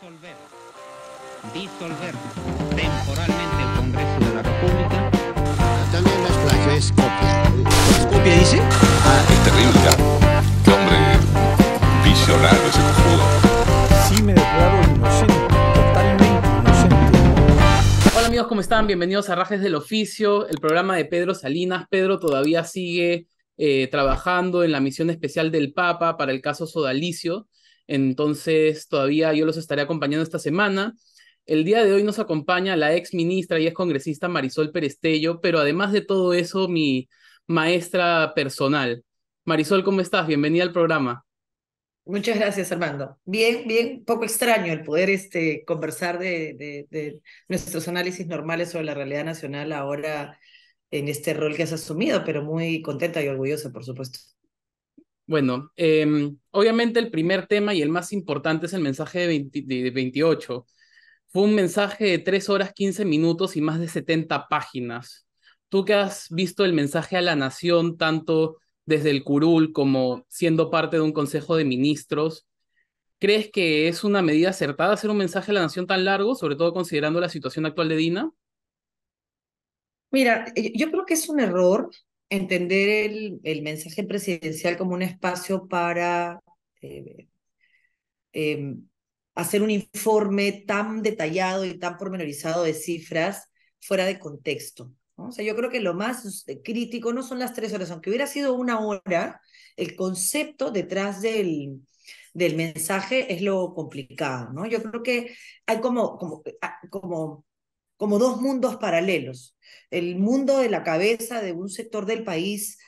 Disolver. Disolver temporalmente el Congreso de la República. También las playas es copia. ¿Copia dice? Ah, es terrible. Qué hombre visionario ese cojudo. Sí, me declaro inocente. Totalmente inocente. Hola amigos, ¿cómo están? Bienvenidos a Rajes del Oficio, el programa de Pedro Salinas. Pedro todavía sigue eh, trabajando en la misión especial del Papa para el caso Sodalicio entonces, todavía yo los estaré acompañando esta semana. El día de hoy nos acompaña la ex ministra y ex congresista Marisol Perestello, pero además de todo eso, mi maestra personal. Marisol, ¿cómo estás? Bienvenida al programa. Muchas gracias, Armando. Bien, bien, poco extraño el poder este, conversar de nuestros análisis normales sobre la realidad nacional ahora en este rol que has asumido, pero muy contenta y orgullosa, por supuesto. Bueno, em, obviamente el primer tema y el más importante es el mensaje de, de 28. Fue un mensaje de 3 horas 15 minutos y más de 70 páginas. Tú que has visto el mensaje a la nación tanto desde el curul como siendo parte de un consejo de ministros, ¿crees que es una medida acertada hacer un mensaje a la nación tan largo, sobre todo considerando la situación actual de Dina? Mira, eh, yo creo que es un error entender el, mensaje presidencial como un espacio para eh, eh, hacer un informe tan detallado y tan pormenorizado de cifras fuera de contexto. O sea, yo creo que lo más este, crítico no son las tres horas, aunque hubiera sido una hora, el concepto detrás del, del mensaje es lo complicado, ¿no? Yo creo que hay como, como, ah, como como dos mundos paralelos. El mundo de la cabeza de un sector del país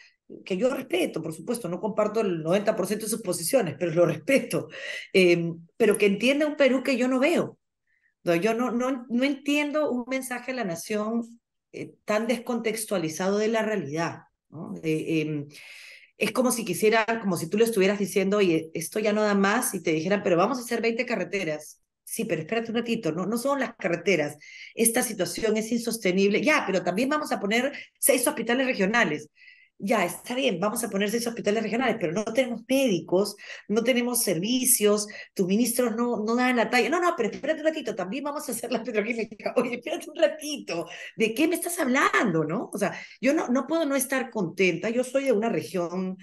que yo respeto, por supuesto, no comparto el 90% de sus posiciones, pero lo respeto, em, pero que entienda un Perú que yo no veo. No, yo no, no, entiendo un mensaje a la nación eh, tan descontextualizado de la realidad. Em, es como si quisiera, como si tú le estuvieras diciendo, oye, esto ya no da más, y te dijeran, pero vamos a hacer 20 carreteras. Sí, pero espérate un ratito, no, no son las carreteras. Esta situación es insostenible. Ya, pero también vamos a poner seis hospitales regionales ya está bien, vamos a poner seis hospitales regionales, pero no tenemos médicos, no tenemos servicios, tus ministros no, no dan la talla. No, no, pero espérate un ratito, también vamos a hacer la petroquímica. Oye, espérate un ratito, ¿de qué me estás hablando, no? O sea, yo no, no puedo no estar contenta, yo soy de una región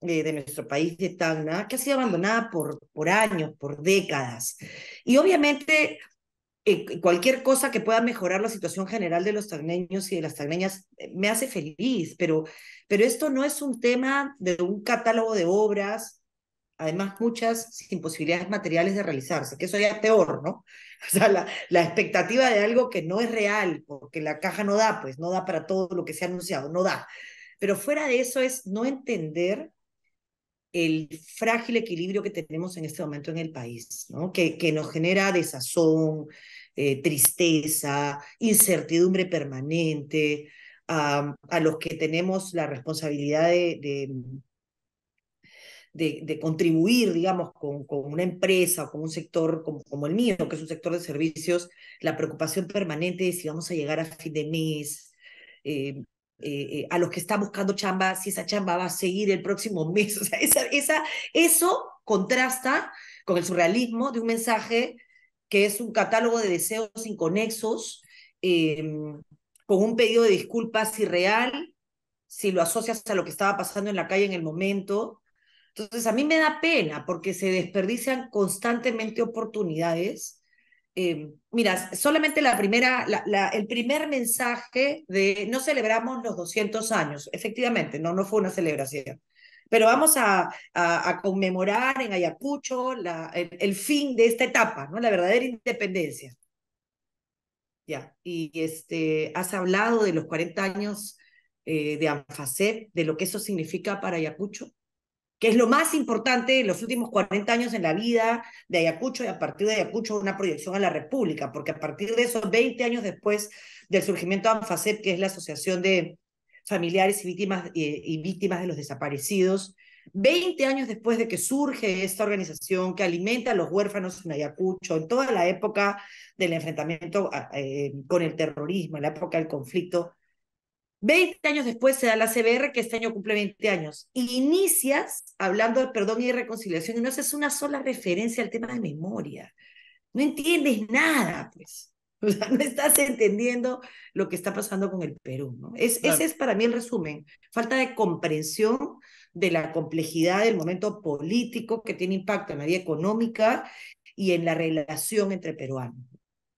eh, de nuestro país de Tacna, que ha sido abandonada por, por años, por décadas. Y obviamente eh, cualquier cosa que pueda mejorar la situación general de los tagneños y de las tagneñas eh, me hace feliz, pero, pero esto no es un tema de un catálogo de obras, además muchas sin posibilidades materiales de realizarse, que eso ya es peor, ¿no? O sea, la, la expectativa de algo que no es real, porque la caja no da, pues no da para todo lo que se ha anunciado, no da. Pero fuera de eso es no entender el frágil equilibrio que tenemos en este momento en el país, ¿no? que, que nos genera desazón, eh, tristeza, incertidumbre permanente, a, los que tenemos la responsabilidad de, de contribuir, digamos, con, una empresa o con un sector como, como, el mío, que es un sector de servicios, la preocupación permanente de si vamos a llegar a fin de mes, eh, eh, eh, a los que están buscando chamba, si esa chamba va a seguir el próximo mes. O sea, esa, eso contrasta con el surrealismo de un mensaje que es un catálogo de deseos inconexos, em, con un pedido de disculpas irreal, si lo asocias a lo que estaba pasando en la calle en el momento. Entonces, a mí me da pena porque se desperdician constantemente oportunidades eh, mira, solamente la primera, el primer mensaje de no celebramos los 200 años, efectivamente, no, no fue una celebración, pero vamos a, conmemorar en Ayacucho el, fin de esta etapa, ¿no? la verdadera independencia. Ya, y este, has hablado de los 40 años eh, de ANFACEP, de lo que eso significa para Ayacucho que es lo más importante en los últimos 40 años en la vida de Ayacucho y a partir de Ayacucho una proyección a la República, porque a partir de esos 20 años después del surgimiento de ANFACEP, que es la Asociación de Familiares y Víctimas, eh, y víctimas de los Desaparecidos, 20 años después de que surge esta organización que alimenta a los huérfanos en Ayacucho, en toda la época del enfrentamiento eh, con el terrorismo, en la época del conflicto, 20 años después se da la CBR, que este año cumple 20 años. inicias hablando de perdón y reconciliación y no haces una sola referencia al tema de memoria. No entiendes nada, pues. O sea, no estás entendiendo lo que está pasando con el Perú, ¿no? Ese es para mí el resumen. Falta de comprensión de la complejidad del momento político que tiene impacto en la vida económica y en la relación entre peruanos.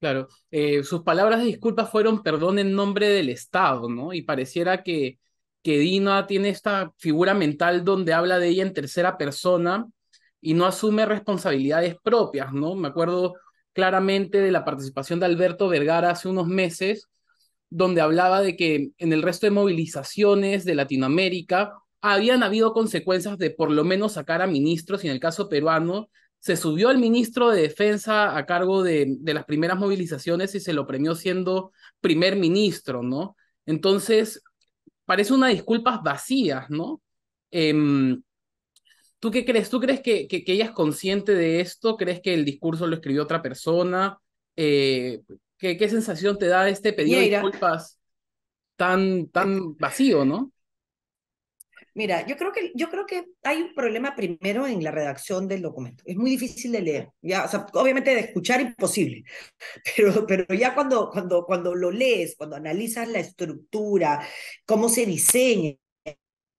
Claro, eh, sus palabras de disculpas fueron perdón en nombre del Estado, ¿no? Y pareciera que, que Dina tiene esta figura mental donde habla de ella en tercera persona y no asume responsabilidades propias, ¿no? Me acuerdo claramente de la participación de Alberto Vergara hace unos meses, donde hablaba de que en el resto de movilizaciones de Latinoamérica habían habido consecuencias de por lo menos sacar a ministros y en el caso peruano se subió al ministro de Defensa a cargo de, las primeras movilizaciones y se lo premió siendo primer ministro, ¿no? Entonces, parece una disculpas vacías, ¿no? Em, ¿Tú qué crees? ¿Tú crees que, que, ella es consciente de esto? ¿Crees que el discurso lo escribió otra persona? Eh, ¿qué, sensación te da este pedido de disculpas tan, tan vacío, ¿no? Mira, yo creo, que, yo creo que hay un problema primero en la redacción del documento. Es muy difícil de leer. Ya, obviamente de escuchar imposible, pero, pero ya cuando, cuando, cuando lo lees, cuando analizas la estructura, cómo se diseña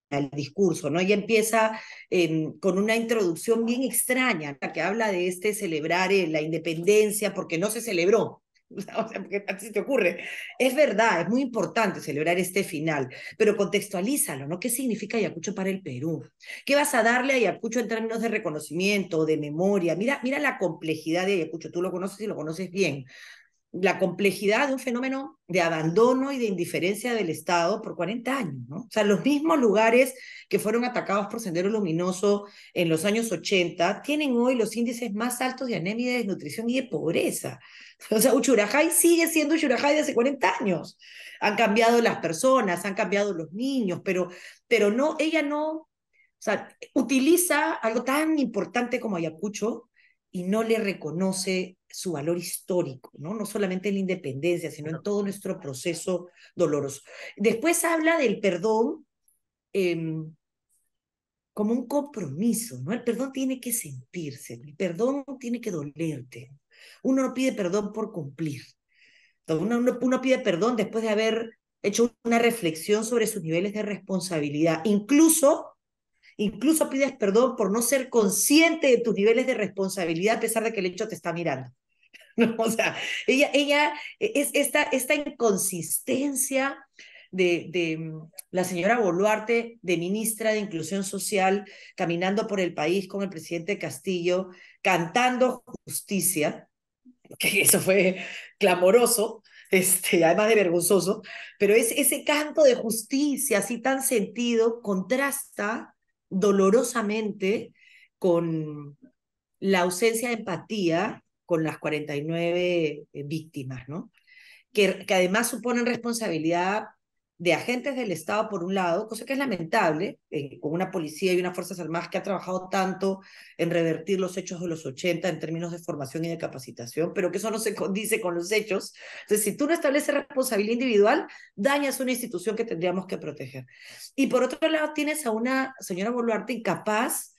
el discurso, ¿no? Y empieza em, con una introducción bien extraña, que habla de este celebrar eh, la independencia porque no se celebró, O sea, porque así te ocurre. Es verdad, es muy importante celebrar este final, pero contextualízalo, ¿no? ¿Qué significa Ayacucho para el Perú? ¿Qué vas a darle a Ayacucho en términos de reconocimiento, de memoria? Mira, mira la complejidad de Ayacucho, tú lo conoces y lo conoces bien la complejidad de un fenómeno de abandono y de indiferencia del Estado por 40 años, ¿no? O sea, los mismos lugares que fueron atacados por Sendero Luminoso en los años 80 tienen hoy los índices más altos de anemia, de desnutrición y de pobreza. O sea, Uchurajay sigue siendo Uchurajay desde hace 40 años. Han cambiado las personas, han cambiado los niños, pero, pero no, ella no, o sea, utiliza algo tan importante como Ayacucho y no le reconoce su valor histórico, ¿no? No solamente en la independencia, sino en todo nuestro proceso doloroso. Después habla del perdón em, como un compromiso, ¿no? El perdón tiene que sentirse, el perdón tiene que dolerte. Uno no pide perdón por cumplir. Uno, pide perdón después de haber hecho una reflexión sobre sus niveles de responsabilidad. Incluso Incluso pides perdón por no ser consciente de tus niveles de responsabilidad a pesar de que el hecho te está mirando. O sea, ella, ella e, es esta, esta inconsistencia de, de, mm, la señora Boluarte, de ministra de Inclusión Social, caminando por el país con el presidente Castillo, cantando justicia, que eso fue clamoroso, este, además de vergonzoso, pero ese canto de justicia así tan sentido contrasta dolorosamente con la ausencia de empatía con las 49 eh, víctimas, ¿no? Que, además suponen responsabilidad de agentes del Estado, por un lado, cosa que es lamentable, eh, con una policía y unas Fuerzas Armadas que ha trabajado tanto en revertir los hechos de los 80 en términos de formación y de capacitación, pero que eso no se condice con los hechos. Entonces, si tú no estableces responsabilidad individual, dañas una institución que tendríamos que proteger. Y por otro lado, tienes a una señora Boluarte incapaz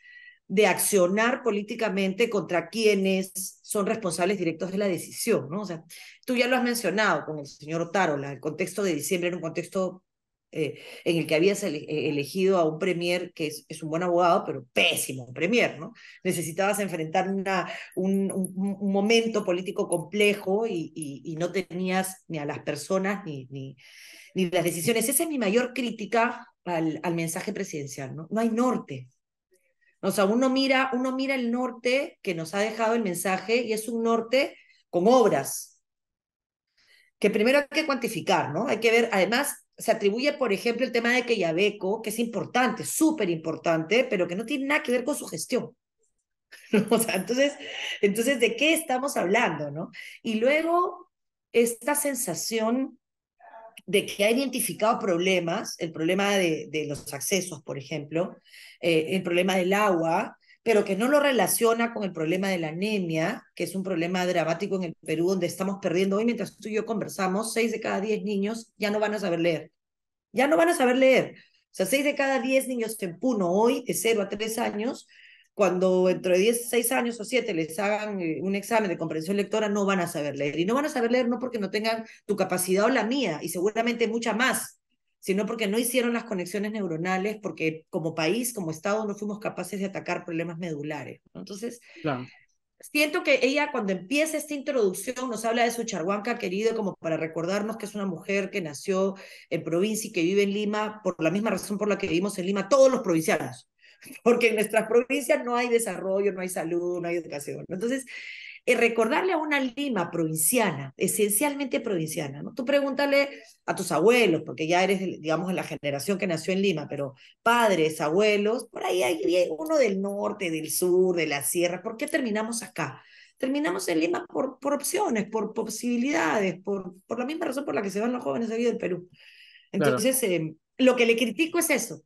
de accionar políticamente contra quienes son responsables directos de la decisión, ¿no? O sea, tú ya lo has mencionado con el señor Tarola el contexto de diciembre era un contexto eh, en el que habías eh, elegido a un premier que es, un buen abogado, pero pésimo premier, ¿no? Necesitabas enfrentar una, un, momento político complejo y, no tenías ni a las personas ni, ni, ni las decisiones. Esa es mi mayor crítica al, mensaje presidencial, ¿no? No hay norte, o sea, uno mira, uno mira el norte que nos ha dejado el mensaje y es un norte con obras, que primero hay que cuantificar, ¿no? Hay que ver, además, se atribuye, por ejemplo, el tema de que yabeco que es importante, súper importante, pero que no tiene nada que ver con su gestión. o sea, entonces, entonces, ¿de qué estamos hablando, no? Y luego, esta sensación de que ha identificado problemas, el problema de, los accesos, por ejemplo, eh, el problema del agua, pero que no lo relaciona con el problema de la anemia, que es un problema dramático en el Perú, donde estamos perdiendo hoy, mientras tú y yo conversamos, seis de cada diez niños ya no van a saber leer. Ya no van a saber leer. O sea, 6 de cada diez niños en Puno hoy, de cero a tres años, cuando dentro de 16 años o 7 les hagan eh, un examen de comprensión lectora, no van a saber leer. Y no van a saber leer no porque no tengan tu capacidad o la mía, y seguramente mucha más, sino porque no hicieron las conexiones neuronales, porque como país, como Estado, no fuimos capaces de atacar problemas medulares. Entonces, siento que ella cuando empieza esta introducción nos habla de su charhuanca querido, como para recordarnos que es una mujer que nació en provincia y que vive en Lima, por la misma razón por la que vivimos en Lima todos los provincianos porque en nuestras provincias no hay desarrollo, no hay salud, no hay educación. Entonces, eh, recordarle a una Lima provinciana, esencialmente provinciana, ¿no? Tú pregúntale a tus abuelos, porque ya eres, digamos, la generación que nació en Lima, pero padres, abuelos, por ahí hay uno del norte, del sur, de la sierra, ¿por qué terminamos acá? Terminamos en Lima por, por opciones, por posibilidades, por, por la misma razón por la que se van los jóvenes vivir en Perú. Entonces, em, lo que le critico es eso,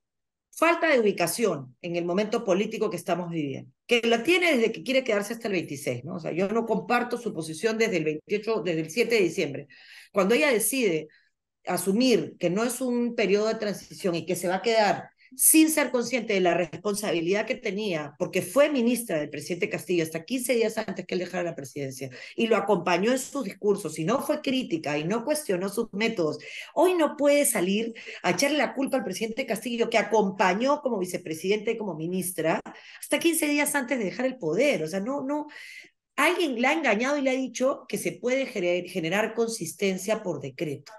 falta de ubicación en el momento político que estamos viviendo, que la tiene desde que quiere quedarse hasta el 26, ¿no? O sea, yo no comparto su posición desde el 28, desde el 7 de diciembre. Cuando ella decide asumir que no es un periodo de transición y que se va a quedar sin ser consciente de la responsabilidad que tenía, porque fue ministra del presidente Castillo hasta 15 días antes que él dejara la presidencia y lo acompañó en sus discursos y no fue crítica y no cuestionó sus métodos, hoy no puede salir a echarle la culpa al presidente Castillo que acompañó como vicepresidente y como ministra hasta 15 días antes de dejar el poder. O sea, no, no, alguien la ha engañado y le ha dicho que se puede generar consistencia por decreto.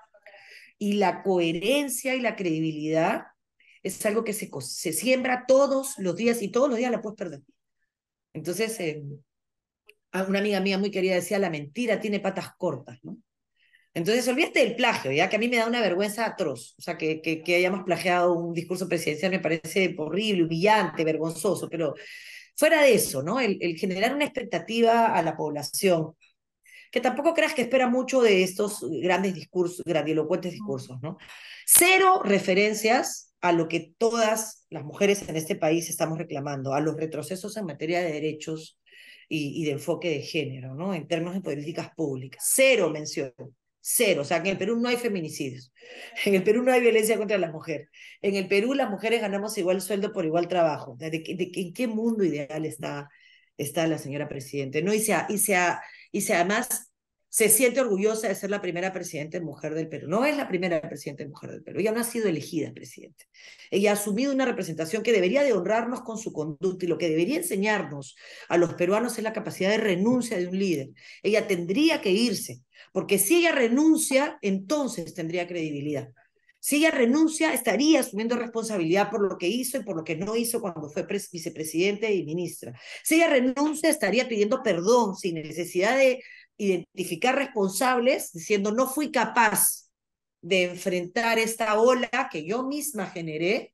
Y la coherencia y la credibilidad es algo que se, siembra todos los días y todos los días la puedes perder. Entonces, eh, ah, una amiga mía muy querida decía, la mentira tiene patas cortas, ¿no? Entonces, olvídate del plagio, ya que a mí me da una vergüenza atroz. O sea, que, que, hayamos plagiado un discurso presidencial me parece horrible, humillante, vergonzoso, pero fuera de eso, ¿no? El, generar una expectativa a la población, que tampoco creas que espera mucho de estos grandes discursos, grandilocuentes discursos, ¿no? Cero referencias a lo que todas las mujeres en este país estamos reclamando, a los retrocesos en materia de derechos y, de enfoque de género, ¿no? En términos de políticas públicas. Cero mención, cero. O sea, que en el Perú no hay feminicidios, en el Perú no hay violencia contra la mujer, en el Perú las mujeres ganamos igual sueldo por igual trabajo. ¿De, en qué mundo ideal está, está la señora Presidenta? ¿No? Y, se, y, sea y se, además se siente orgullosa de ser la primera presidenta mujer del Perú. No es la primera presidenta mujer del Perú. Ella no ha sido elegida presidenta. Ella ha asumido una representación que debería de honrarnos con su conducta y lo que debería enseñarnos a los peruanos es la capacidad de renuncia de un líder. Ella tendría que irse, porque si ella renuncia, entonces tendría credibilidad. Si ella renuncia, estaría asumiendo responsabilidad por lo que hizo y por lo que no hizo cuando fue vicepresidente y ministra. Si ella renuncia, estaría pidiendo perdón sin necesidad de, identificar responsables diciendo no fui capaz de enfrentar esta ola que yo misma generé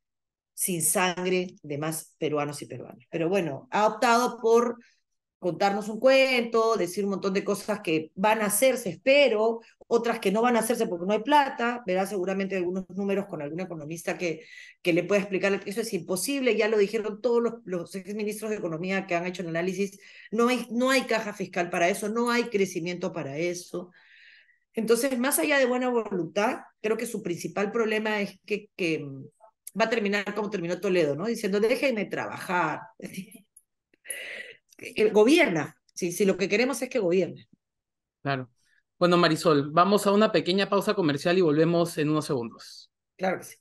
sin sangre de más peruanos y peruanas. Pero bueno, ha optado por contarnos un cuento, decir un montón de cosas que van a hacerse, espero, otras que no van a hacerse porque no hay plata, verá seguramente algunos números con algún economista que, que le pueda explicar, eso es imposible, ya lo dijeron todos los, los exministros de Economía que han hecho el análisis, no hay, no hay caja fiscal para eso, no hay crecimiento para eso. Entonces, más allá de buena voluntad, creo que su principal problema es que, que va a terminar como terminó Toledo, ¿no? Diciendo, déjenme trabajar. Eh, gobierna, si, si lo que queremos es que gobierne. Claro. Bueno, Marisol, vamos a una pequeña pausa comercial y volvemos en unos segundos. Claro que sí.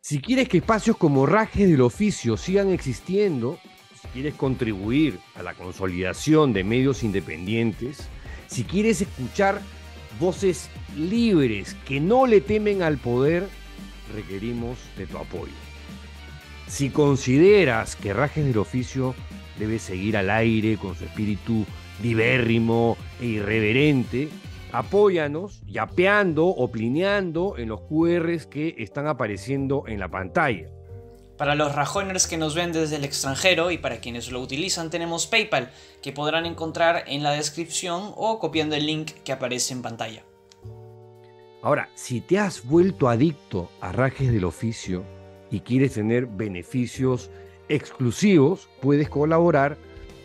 Si quieres que espacios como Rajes del Oficio sigan existiendo, si quieres contribuir a la consolidación de medios independientes, si quieres escuchar voces libres que no le temen al poder, requerimos de tu apoyo. Si consideras que Rajes del Oficio debe seguir al aire con su espíritu divérrimo e irreverente. Apóyanos yapeando o plineando en los QRs que están apareciendo en la pantalla. Para los rajoners que nos ven desde el extranjero y para quienes lo utilizan tenemos PayPal, que podrán encontrar en la descripción o copiando el link que aparece en pantalla. Ahora, si te has vuelto adicto a rajes del oficio y quieres tener beneficios exclusivos, puedes colaborar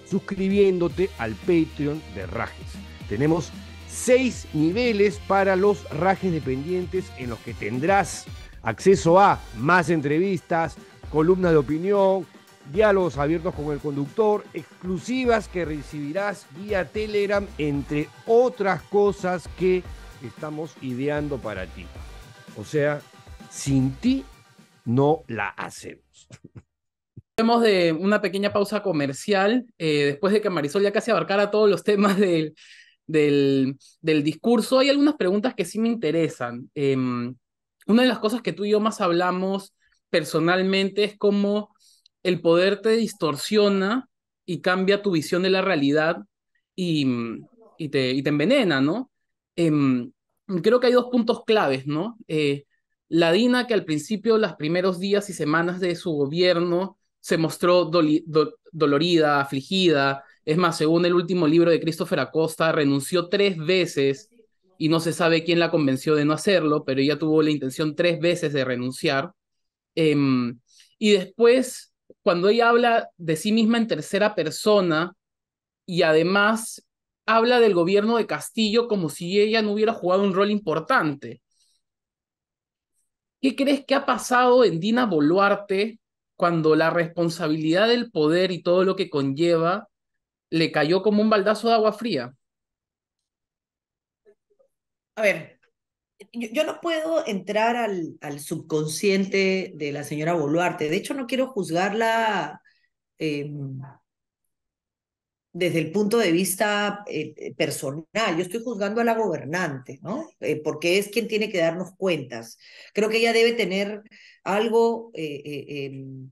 suscribiéndote al Patreon de Rajes. Tenemos seis niveles para los Rajes dependientes en los que tendrás acceso a más entrevistas, columnas de opinión, diálogos abiertos con el conductor, exclusivas que recibirás vía Telegram, entre otras cosas que estamos ideando para ti. O sea, sin ti no la hacemos. Hemos de una pequeña pausa comercial, eh, después de que Marisol ya casi abarcara todos los temas del, del, discurso, hay algunas preguntas que sí me interesan. Em, una de las cosas que tú y yo más hablamos personalmente es cómo el poder te distorsiona y cambia tu visión de la realidad y, te, y te, envenena, ¿no? Em, creo que hay dos puntos claves, ¿no? Eh, la DINA que al principio, los primeros días y semanas de su gobierno, se mostró dolorida, afligida. Es más, según el último libro de Christopher Acosta, renunció tres veces y no se sabe quién la convenció de no hacerlo, pero ella tuvo la intención tres veces de renunciar. Em, y después, cuando ella habla de sí misma en tercera persona y además habla del gobierno de Castillo como si ella no hubiera jugado un rol importante. ¿Qué crees que ha pasado en Dina Boluarte cuando la responsabilidad del poder y todo lo que conlleva le cayó como un baldazo de agua fría? A ver, yo, no puedo entrar al, subconsciente de la señora Boluarte. De hecho, no quiero juzgarla eh, desde el punto de vista eh, eh, personal. Yo estoy juzgando a la gobernante, ¿no? Eh, porque es quien tiene que darnos cuentas. Creo que ella debe tener algo em,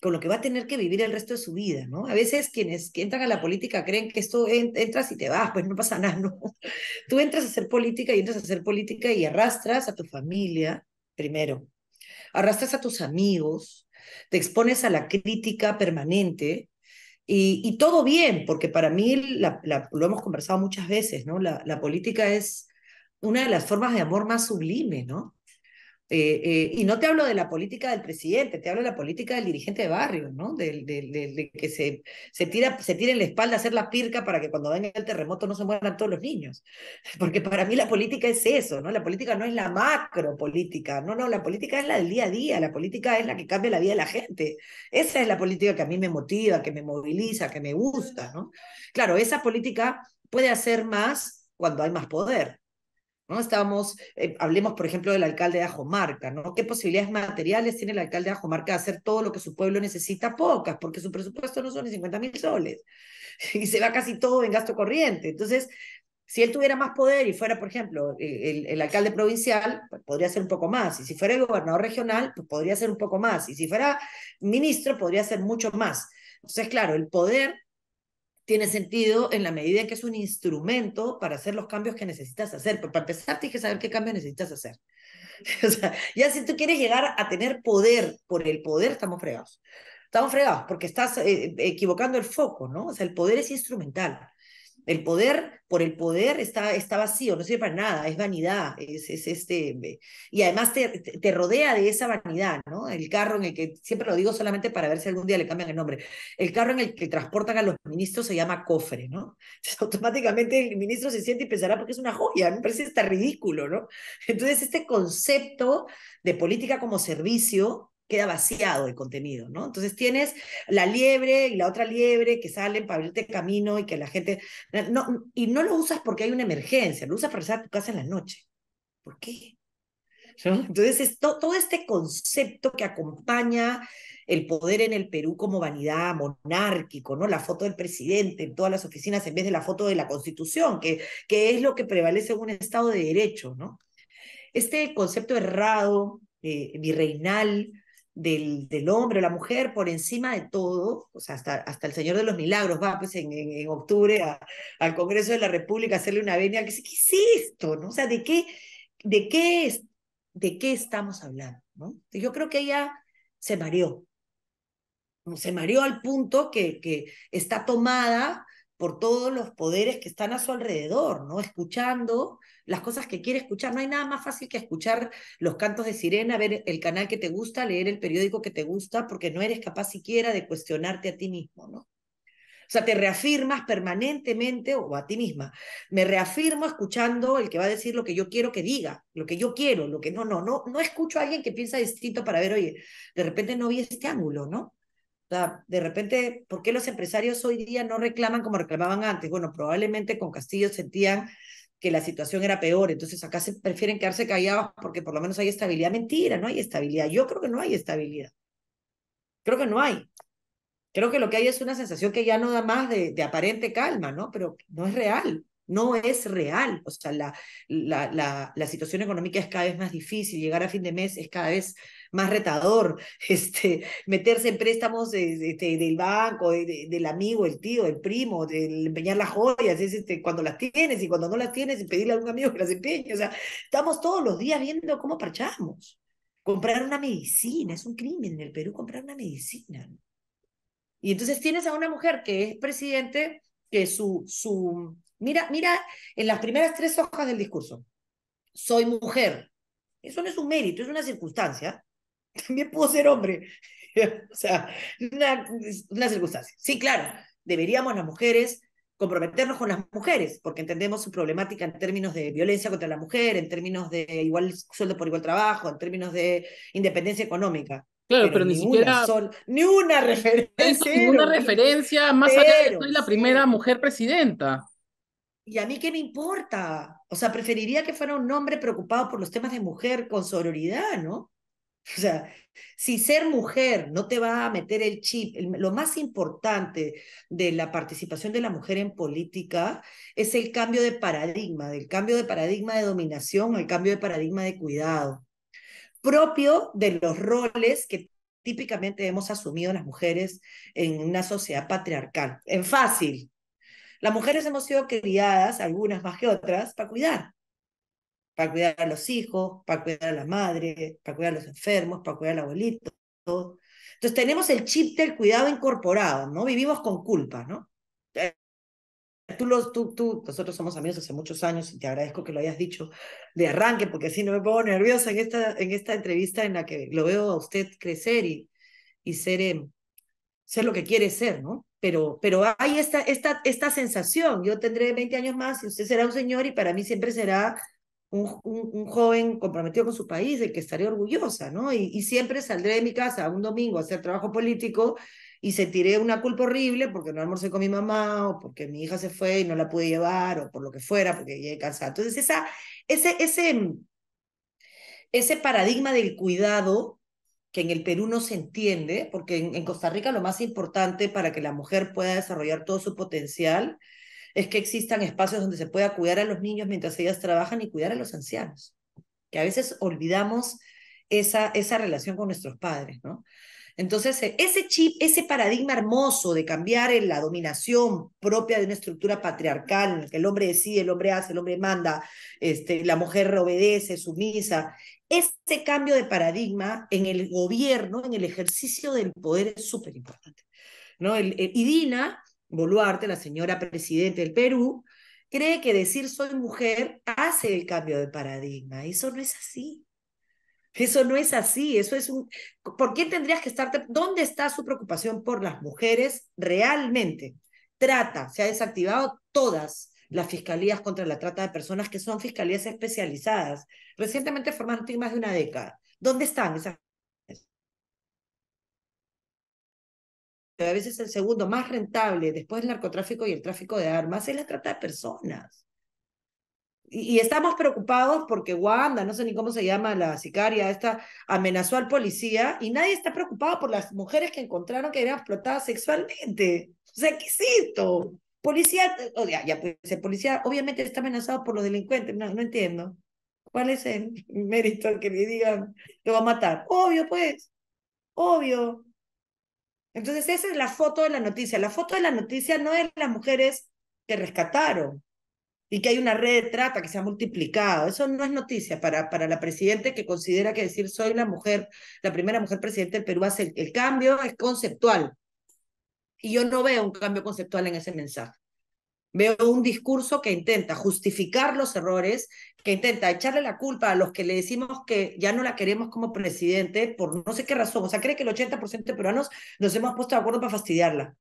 con lo que va a tener que vivir el resto de su vida, ¿no? A veces quienes entran a la política creen que esto entras y te vas, pues no pasa nada, ¿no? Tú entras a hacer política y entras a hacer política y arrastras a tu familia, primero, arrastras a tus amigos, te expones a la crítica permanente, y, todo bien, porque para mí, lo hemos conversado muchas veces, ¿no? La, la política es una de las formas de amor más sublime, ¿no? Eh, eh, y no te hablo de la política del presidente, te hablo de la política del dirigente de barrio, ¿no? de, que se, se, tira, se en la espalda a hacer la pirca para que cuando venga el terremoto no se mueran todos los niños. Porque para mí la política es eso, ¿no? La política no es la macro política, no, no, la política es la del día a día, la política es la que cambia la vida de la gente. Esa es la política que a mí me motiva, que me moviliza, que me gusta, ¿no? Claro, esa política puede hacer más cuando hay más poder, Estábamos, eh, hablemos por ejemplo del alcalde de Ajomarca, ¿no? ¿Qué posibilidades materiales tiene el alcalde de Ajomarca de hacer todo lo que su pueblo necesita? Pocas, porque su presupuesto no son ni 50 mil soles y se va casi todo en gasto corriente. Entonces, si él tuviera más poder y fuera, por ejemplo, eh, el, alcalde provincial, pues, podría ser un poco más. Y si fuera el gobernador regional, pues podría ser un poco más. Y si fuera ministro, podría ser mucho más. Entonces, claro, el poder tiene sentido en la medida en que es un instrumento para hacer los cambios que necesitas hacer. Pero para empezar, tienes que saber qué cambio necesitas hacer. o sea, ya si tú quieres llegar a tener poder por el poder, estamos fregados. Estamos fregados porque estás eh, equivocando el foco, ¿no? O sea, el poder es instrumental. El poder por el poder está, está vacío, no sirve para nada, es vanidad, es, es este, y además te, te, rodea de esa vanidad, ¿no? El carro en el que, siempre lo digo solamente para ver si algún día le cambian el nombre, el carro en el que transportan a los ministros se llama cofre, ¿no? automáticamente el ministro se siente y pensará porque es una joya, A me parece está ridículo, ¿no? Entonces este concepto de política como servicio queda vaciado el contenido, ¿no? Entonces tienes la liebre y la otra liebre que salen para abrirte camino y que la gente... No, y no lo usas porque hay una emergencia, lo usas para regresar a tu casa en la noche. ¿Por qué? Entonces, todo este concepto que acompaña el poder en el Perú como vanidad monárquico, ¿no? La foto del presidente en todas las oficinas en vez de la foto de la Constitución, que, que es lo que prevalece en un Estado de Derecho, ¿no? Este concepto errado, eh, virreinal, del, hombre o la mujer por encima de todo, o sea, hasta, hasta el Señor de los Milagros va pues, en, octubre al Congreso de la República a hacerle una venia, que ¿qué es esto? ¿no? O sea, ¿de qué, de qué, es, de qué estamos hablando? ¿no? Yo creo que ella se mareó, se mareó al punto que, que está tomada por todos los poderes que están a su alrededor, ¿no? Escuchando las cosas que quiere escuchar. No hay nada más fácil que escuchar los cantos de sirena, ver el canal que te gusta, leer el periódico que te gusta, porque no eres capaz siquiera de cuestionarte a ti mismo, ¿no? O sea, te reafirmas permanentemente o a ti misma. Me reafirmo escuchando el que va a decir lo que yo quiero que diga, lo que yo quiero, lo que no, no, no, no escucho a alguien que piensa distinto para ver, oye, de repente no vi este ángulo, ¿no? O sea, de repente, ¿por qué los empresarios hoy día no reclaman como reclamaban antes? Bueno, probablemente con Castillo sentían que la situación era peor, entonces acá se prefieren quedarse callados porque por lo menos hay estabilidad. Mentira, no hay estabilidad. Yo creo que no hay estabilidad. Creo que no hay. Creo que lo que hay es una sensación que ya no da más de, aparente calma, ¿no? Pero no es real no es real. O sea, la, la, situación económica es cada vez más difícil, llegar a fin de mes es cada vez más retador, este, meterse en préstamos este, del banco, del amigo, el tío, el primo, empeñar las joyas, este, cuando las tienes y cuando no las tienes, y pedirle a un amigo que las empeñe. O sea, estamos todos los días viendo cómo parchamos. Comprar una medicina, es un crimen en el Perú comprar una medicina. Y entonces tienes a una mujer que es presidente, que su, su, Mira, mira en las primeras tres hojas del discurso. Soy mujer. Eso no es un mérito, es una circunstancia. También puedo ser hombre. o sea, una, circunstancia. Sí, claro, deberíamos las mujeres comprometernos con las mujeres, porque entendemos su problemática en términos de violencia contra la mujer, en términos de igual sueldo por igual trabajo, en términos de independencia económica. Claro, pero, ni, siquiera. ni una referencia. Ni una referencia, más allá de que soy la primera mujer presidenta. ¿Y a mí qué me importa? O sea, preferiría que fuera un hombre preocupado por los temas de mujer con sororidad, ¿no? O sea, si ser mujer no te va a meter el chip, lo más importante de la participación de la mujer en política es el cambio de paradigma, del cambio de paradigma de dominación el cambio de paradigma de cuidado, propio de los roles que típicamente hemos asumido las mujeres en una sociedad patriarcal. En fácil, las mujeres hemos sido criadas, algunas más que otras, para cuidar. Para cuidar a los hijos, para cuidar a la madre, para cuidar a los enfermos, para cuidar al abuelito. Entonces tenemos el chip del cuidado incorporado, ¿no? Vivimos con culpa, ¿no? Eh, tú, los, tú, nosotros somos amigos hace muchos años y te agradezco que lo hayas dicho de arranque, porque así no me pongo nerviosa en esta, en esta entrevista en la que lo veo a usted crecer y, y ser em, ser lo que quiere ser, ¿no? Pero, pero hay esta, esta, esta sensación, yo tendré 20 años más y usted será un señor y para mí siempre será un, un, joven comprometido con su país, del que estaré orgullosa, ¿no? Y, siempre saldré de mi casa un domingo a hacer trabajo político y sentiré una culpa horrible porque no almorcé con mi mamá o porque mi hija se fue y no la pude llevar o por lo que fuera, porque llegué cansada. Entonces, esa, ese, ese, ese paradigma del cuidado que en el Perú no se entiende, porque en, Costa Rica lo más importante para que la mujer pueda desarrollar todo su potencial es que existan espacios donde se pueda cuidar a los niños mientras ellas trabajan y cuidar a los ancianos, que a veces olvidamos esa, esa relación con nuestros padres, ¿no? Entonces, eh, ese chip, ese paradigma hermoso de cambiar en la dominación propia de una estructura patriarcal, en la que el hombre decide, el hombre hace, el hombre manda, este, la mujer obedece, sumisa, ese cambio de paradigma en el gobierno, en el ejercicio del poder es súper importante. ¿no? y Dina Boluarte, la señora presidenta del Perú, cree que decir soy mujer hace el cambio de paradigma. Eso no es así. Eso no es así, eso es un... ¿Por qué tendrías que estar... ¿Dónde está su preocupación por las mujeres realmente? Trata, se ha desactivado todas las fiscalías contra la trata de personas que son fiscalías especializadas, recientemente formaron más de una década. ¿Dónde están esas? A veces el segundo más rentable después del narcotráfico y el tráfico de armas es la trata de personas y, estamos preocupados porque Wanda, no sé ni cómo se llama la sicaria, esta amenazó al policía y nadie está preocupado por las mujeres que encontraron que eran explotadas sexualmente. O sea, ¿qué Policía, eh, o pues, el policía obviamente está amenazado por los delincuentes, no, entiendo. ¿Cuál es el mérito que le digan que va a matar? Obvio, pues, obvio. Entonces, esa es la foto de la noticia. La foto de la noticia no es las mujeres que rescataron, y que hay una red de trata que se ha multiplicado. Eso no es noticia para, para la presidenta que considera que decir soy la mujer, la primera mujer presidenta del Perú hace el, cambio es conceptual. Y yo no veo un cambio conceptual en ese mensaje. Veo un discurso que intenta justificar los errores, que intenta echarle la culpa a los que le decimos que ya no la queremos como presidente por no sé qué razón. O sea, cree que el 80% de peruanos nos hemos puesto de acuerdo para fastidiarla.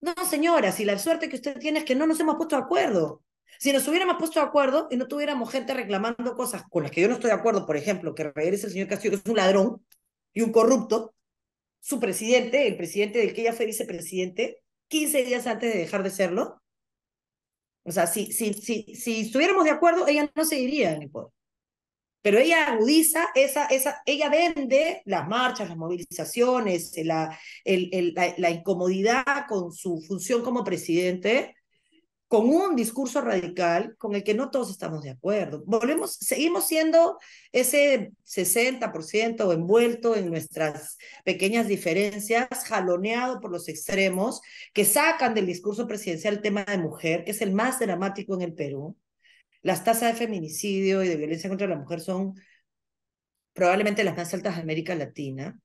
No, señora, si la suerte que usted tiene es que no nos hemos puesto de acuerdo. Si nos hubiéramos puesto de acuerdo y no tuviéramos gente reclamando cosas con las que yo no estoy de acuerdo, por ejemplo, que regrese el señor Castillo, que es un ladrón y un corrupto, su presidente, el presidente del que ella fue vicepresidente, 15 días antes de dejar de serlo. O sea, si, si, si, si estuviéramos de acuerdo, ella no seguiría en el poder. Pero ella agudiza esa, esa, ella vende las marchas, las movilizaciones, la, el, el, la incomodidad con su función como presidente con un discurso radical con el que no todos estamos de acuerdo. Volvemos, seguimos siendo ese 60% envuelto en nuestras pequeñas diferencias, jaloneado por los extremos, que sacan del discurso presidencial el tema de mujer, que es el más dramático en el Perú. Las tasas de feminicidio y de violencia contra la mujer son probablemente las más altas de América Latina.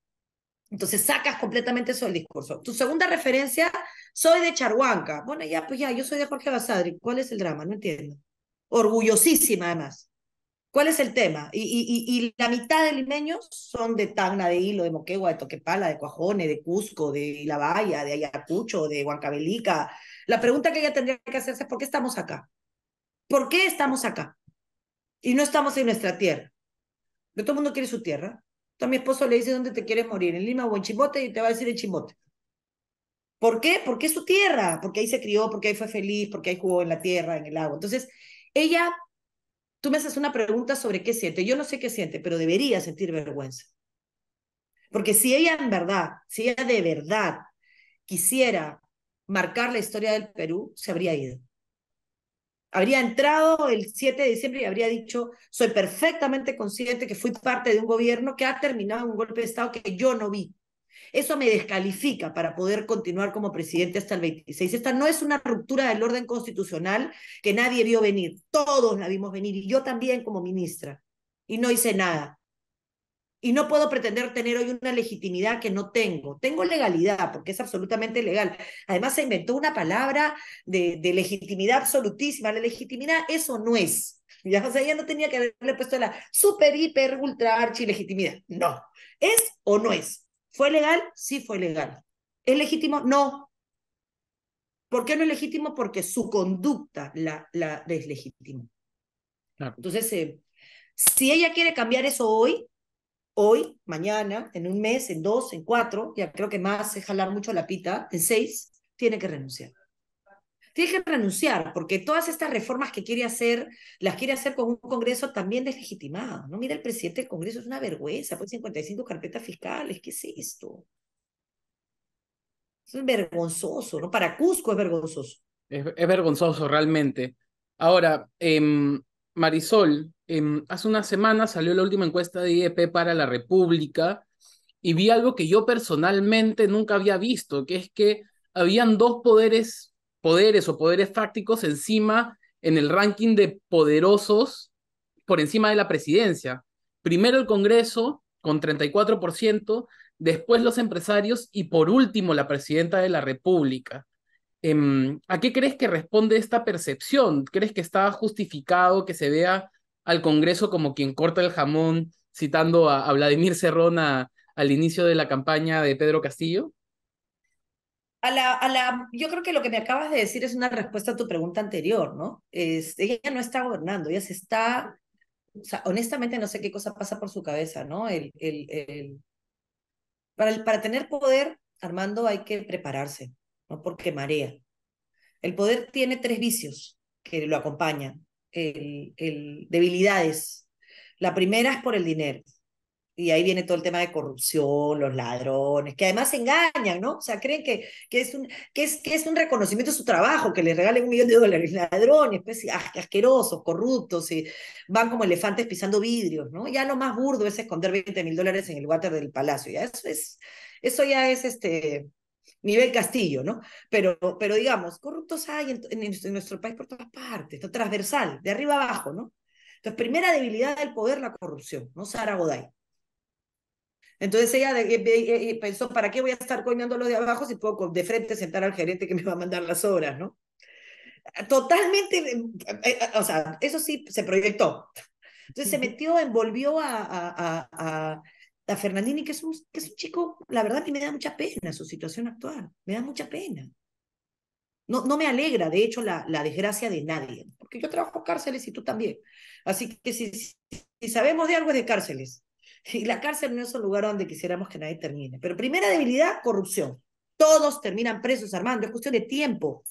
Entonces sacas completamente eso del discurso. Tu segunda referencia, soy de Charhuanca. Bueno, ya, pues ya, yo soy de Jorge Basadri. ¿Cuál es el drama? No entiendo. Orgullosísima, además. ¿Cuál es el tema? Y, y, y, la mitad de limeños son de Tacna, de Hilo, de Moquegua, de Toquepala, de Cuajone, de Cusco, de La Valla, de Ayacucho, de Huancabelica. La pregunta que ella tendría que hacerse es: ¿por qué estamos acá? ¿Por qué estamos acá? Y no estamos en nuestra tierra. ¿no todo el mundo quiere su tierra. Entonces mi esposo le dice, ¿dónde te quieres morir? ¿En Lima o en Chimbote? Y te va a decir en Chimbote. ¿Por qué? Porque es su tierra, porque ahí se crió, porque ahí fue feliz, porque ahí jugó en la tierra, en el agua. Entonces, ella, tú me haces una pregunta sobre qué siente. Yo no sé qué siente, pero debería sentir vergüenza. Porque si ella en verdad, si ella de verdad quisiera marcar la historia del Perú, se habría ido habría entrado el 7 de diciembre y habría dicho, soy perfectamente consciente que fui parte de un gobierno que ha terminado un golpe de Estado que yo no vi. Eso me descalifica para poder continuar como presidente hasta el 26. Esta no es una ruptura del orden constitucional que nadie vio venir. Todos la vimos venir y yo también como ministra. Y no hice nada y no puedo pretender tener hoy una legitimidad que no tengo. Tengo legalidad porque es absolutamente legal. Además se inventó una palabra de, legitimidad absolutísima. La legitimidad eso no es. Ya, o sea, no tenía que haberle puesto la super, hiper, ultra, archi legitimidad. No. ¿Es o no es? ¿Fue legal? Sí fue legal. ¿Es legítimo? No. ¿Por qué no es legítimo? Porque su conducta la, la Entonces, eh, si ella quiere cambiar eso hoy, hoy, mañana, en un mes, en dos, en cuatro, ya creo que más es jalar mucho la pita, en seis, tiene que renunciar. Tiene que renunciar, porque todas estas reformas que quiere hacer, las quiere hacer con un Congreso también deslegitimado. No mira el presidente del Congreso, es una vergüenza, pues 55 carpetas fiscales, ¿qué es esto? Es vergonzoso, ¿no? Para Cusco es vergonzoso. Es, vergonzoso, realmente. Ahora, eh, Marisol, em, hace una semana salió la última encuesta de IEP para la República y vi algo que yo personalmente nunca había visto, que es que habían dos poderes, poderes o poderes fácticos encima en el ranking de poderosos por encima de la presidencia. Primero el Congreso con 34%, después los empresarios y por último la presidenta de la República. Em, ¿A qué crees que responde esta percepción? ¿Crees que está justificado que se vea al Congreso como quien corta el jamón, citando a, Vladimir Cerrón al inicio de la campaña de Pedro Castillo? A la, a la, yo creo que lo que me acabas de decir es una respuesta a tu pregunta anterior, ¿no? Es, ella no está gobernando, ella se está, o sea, honestamente no sé qué cosa pasa por su cabeza, ¿no? El, el, el, para, para tener poder, Armando, hay que prepararse porque marea. El poder tiene tres vicios que lo acompañan, el, el, debilidades. La primera es por el dinero. Y ahí viene todo el tema de corrupción, los ladrones, que además engañan, ¿no? O sea, creen que, que, es, un, que, es, que es un reconocimiento de su trabajo, que les regalen un millón de dólares. Ladrones, pues, ah, asquerosos, corruptos, y van como elefantes pisando vidrios, ¿no? Ya lo más burdo es esconder 20 mil dólares en el water del palacio. Ya eso, es, eso ya es este, nivel Castillo, ¿no? Pero, pero digamos, corruptos hay en, nuestro país por todas partes, transversal, de arriba abajo, ¿no? Entonces, primera debilidad del poder, la corrupción, ¿no? Sara Goday. Entonces ella eh, eh, eh, pensó, ¿para qué voy a estar coñando los de abajo si puedo de frente sentar al gerente que me va a mandar las obras, ¿no? Totalmente, o sea, eso sí se proyectó. Entonces se metió, envolvió a, a, a a Fernandini, que es, un, que es un chico, la verdad que me da mucha pena su situación actual, me da mucha pena. No, no me alegra, de hecho, la, la desgracia de nadie, porque yo trabajo cárceles y tú también. Así que si, si sabemos de algo es de cárceles. Y la cárcel no es un lugar donde quisiéramos que nadie termine. Pero primera debilidad, corrupción. Todos terminan presos, Armando, es cuestión de tiempo.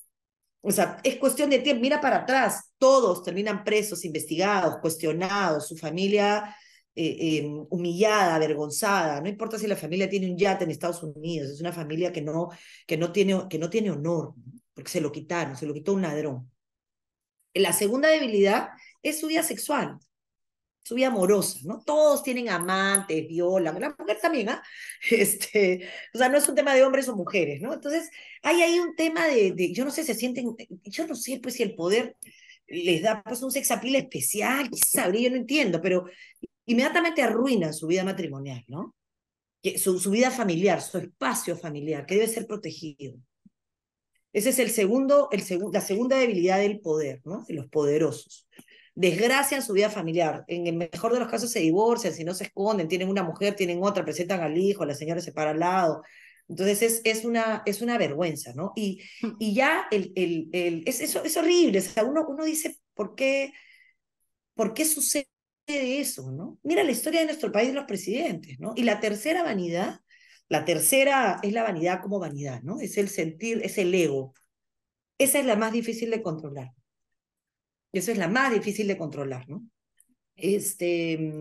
O sea, es cuestión de tiempo, mira para atrás, todos terminan presos, investigados, cuestionados, su familia eh, eh, humillada, avergonzada. No importa si la familia tiene un yate en Estados Unidos, es una familia que no, que no, tiene, que no tiene honor, porque se lo quitaron, se lo quitó un ladrón. La segunda debilidad es su vida sexual, su vida amorosa, ¿no? Todos tienen amantes, violan, la mujer también, ¿ah? Este, o sea, no es un tema de hombres o mujeres, ¿no? Entonces, hay ahí un tema de, de yo no sé, se sienten, yo no sé, pues si el poder les da pues un sexapil especial, quizá, yo no entiendo, pero inmediatamente arruinan su vida matrimonial, ¿no? su, vida familiar, su espacio familiar, que debe ser protegido. Esa es el segundo, el la segunda debilidad del poder, ¿no? De los poderosos. Desgracian su vida familiar. En el mejor de los casos se divorcian, si no se esconden, tienen una mujer, tienen otra, presentan al hijo, la señora se para al lado. Entonces es, una, es una vergüenza, ¿no? Y, mm. y ya el, el, es, es horrible. O sea, uno, uno dice, ¿por qué, ¿por qué sucede de eso, ¿no? Mira la historia de nuestro país de los presidentes, ¿no? Y la tercera vanidad, la tercera es la vanidad como vanidad, ¿no? Es el sentir, es el ego. Esa es la más difícil de controlar. Esa eso es la más difícil de controlar, ¿no? Este,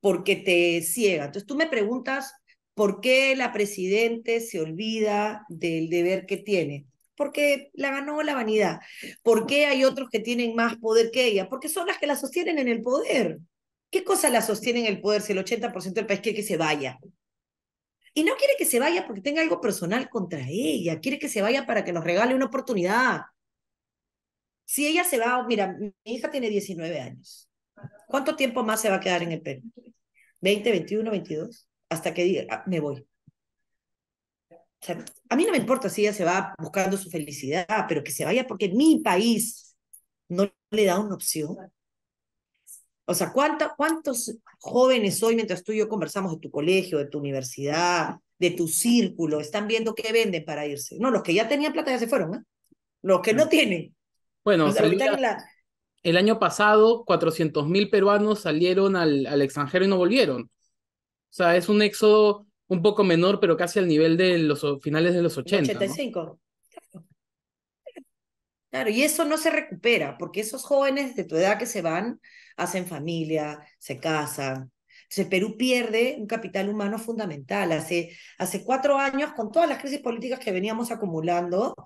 porque te ciega. Entonces tú me preguntas por qué la presidente se olvida del deber que tiene porque la ganó la vanidad. ¿Por qué hay otros que tienen más poder que ella? Porque son las que la sostienen en el poder. ¿Qué cosa la sostiene en el poder si el 80% del país quiere que se vaya? Y no quiere que se vaya porque tenga algo personal contra ella, quiere que se vaya para que nos regale una oportunidad. Si ella se va, mira, mi hija tiene 19 años. ¿Cuánto tiempo más se va a quedar en el Perú? ¿20, 21, 22? Hasta que diga, ah, me voy a mí no me importa si ella se va buscando su felicidad, pero que se vaya porque mi país no le da una opción. O sea, ¿cuántos jóvenes hoy, mientras tú y yo conversamos de tu colegio, de tu universidad, de tu círculo, están viendo qué venden para irse? No, los que ya tenían plata ya se fueron, ¿eh? Los que no tienen. Bueno, el año pasado mil peruanos salieron al extranjero y no volvieron. O sea, es un éxodo un poco menor, pero casi al nivel de los finales de los 80. 85. Claro, y eso no se recupera, porque esos jóvenes de tu edad que se van hacen familia, se casan. Entonces, Perú pierde un capital humano fundamental. Hace, hace cuatro años, con todas las crisis políticas que veníamos acumulando,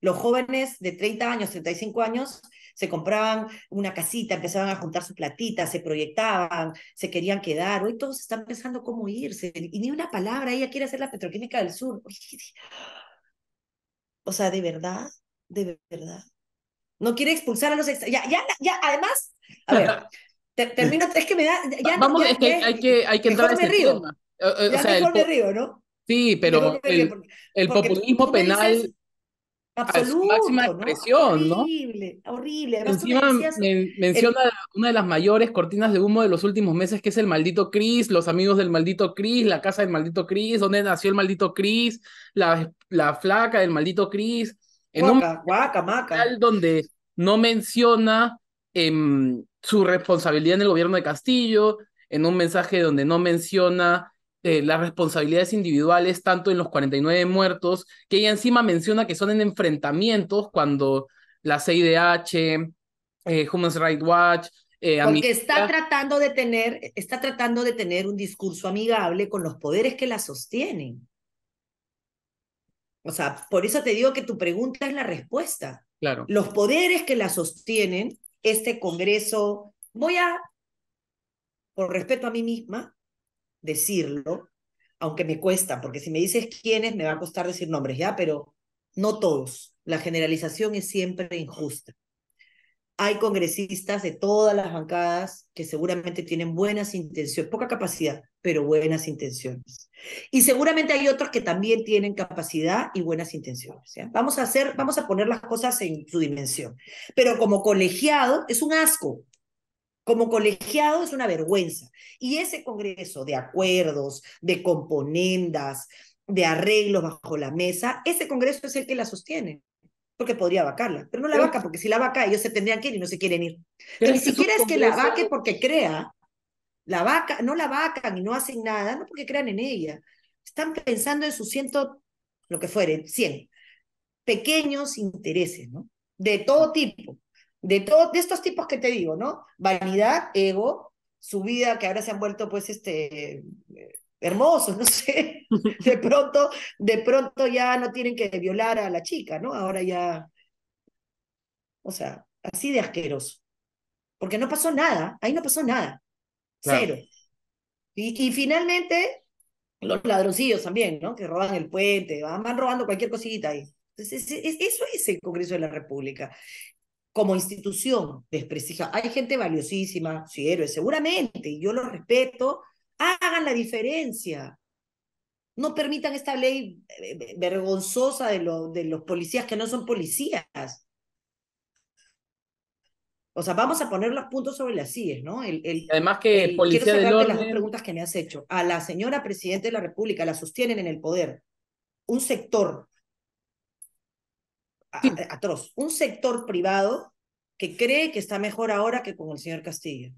los jóvenes de 30 años, 35 años, se compraban una casita, empezaban a juntar su platitas, se proyectaban, se querían quedar. Hoy todos están pensando cómo irse y ni una palabra. Ella quiere hacer la petroquímica del sur. O sea, de verdad, de verdad. No quiere expulsar a los Ya, ya, ya, además, a ver, termino, es que me da. Vamos, es que hay que, hay que entrar a ese tema. el... río, ¿no? Sí, pero el, populismo penal, máxima expresión, ¿no? Horrible, horrible. menciona una de las mayores cortinas de humo de los últimos meses, que es el maldito Chris, los amigos del maldito Chris, la casa del maldito Chris, donde nació el maldito Chris, la, flaca del maldito Chris. En guaca, un guaca, Donde no menciona em, su responsabilidad en el gobierno de Castillo, en un mensaje donde no menciona eh, las responsabilidades individuales tanto en los 49 muertos, que ella encima menciona que son en enfrentamientos cuando la CIDH, eh, Human Rights Watch... Eh, Porque está tratando, de tener, está tratando de tener un discurso amigable con los poderes que la sostienen. O sea, por eso te digo que tu pregunta es la respuesta. Los poderes que la sostienen, este Congreso, voy a, por respeto a mí misma, decirlo, aunque me cuesta, porque si me dices quiénes, me va a costar decir nombres, ¿ya? Pero no todos. La generalización es siempre injusta. Hay congresistas de todas las bancadas que seguramente tienen buenas intenciones, poca capacidad, pero buenas intenciones. Y seguramente hay otros que también tienen capacidad y buenas intenciones. Vamos a hacer, vamos a poner las cosas en su dimensión. Pero como colegiado es un asco, como colegiado es una vergüenza. Y ese Congreso de acuerdos, de componendas, de arreglos bajo la mesa, ese Congreso es el que la sostiene porque podría vacarla, pero no la vaca, porque si la vaca ellos se tendrían que ir y no se quieren ir. Pero ni siquiera es que la vaque porque crea, la vaca, no la vacan y no hacen nada, no porque crean en ella, están pensando en sus ciento, lo que fuere, cien, pequeños intereses, ¿no? De todo tipo de todos de estos tipos que te digo, ¿no? Vanidad, ego, su vida que ahora se han vuelto pues este eh, hermosos, no sé, de pronto, de pronto ya no tienen que violar a la chica, ¿no? Ahora ya, o sea, así de asqueroso, porque no pasó nada, ahí no pasó nada, cero. Y, y, finalmente, los ladroncillos también, ¿no? Que roban el puente, van, robando cualquier cosita ahí. eso es el Congreso de la República como institución desprestigiada. Hay gente valiosísima, sí, héroes, seguramente, y yo lo respeto, hagan la diferencia. No permitan esta ley eh, vergonzosa de, lo, de los policías que no son policías. O sea, vamos a poner los puntos sobre las CIES, ¿no? El, Además que el, policía quiero del orden... las dos preguntas que me has hecho. A la señora Presidenta de la República la sostienen en el poder un sector atroz. Un sector privado que cree que está mejor ahora que con el señor Castillo.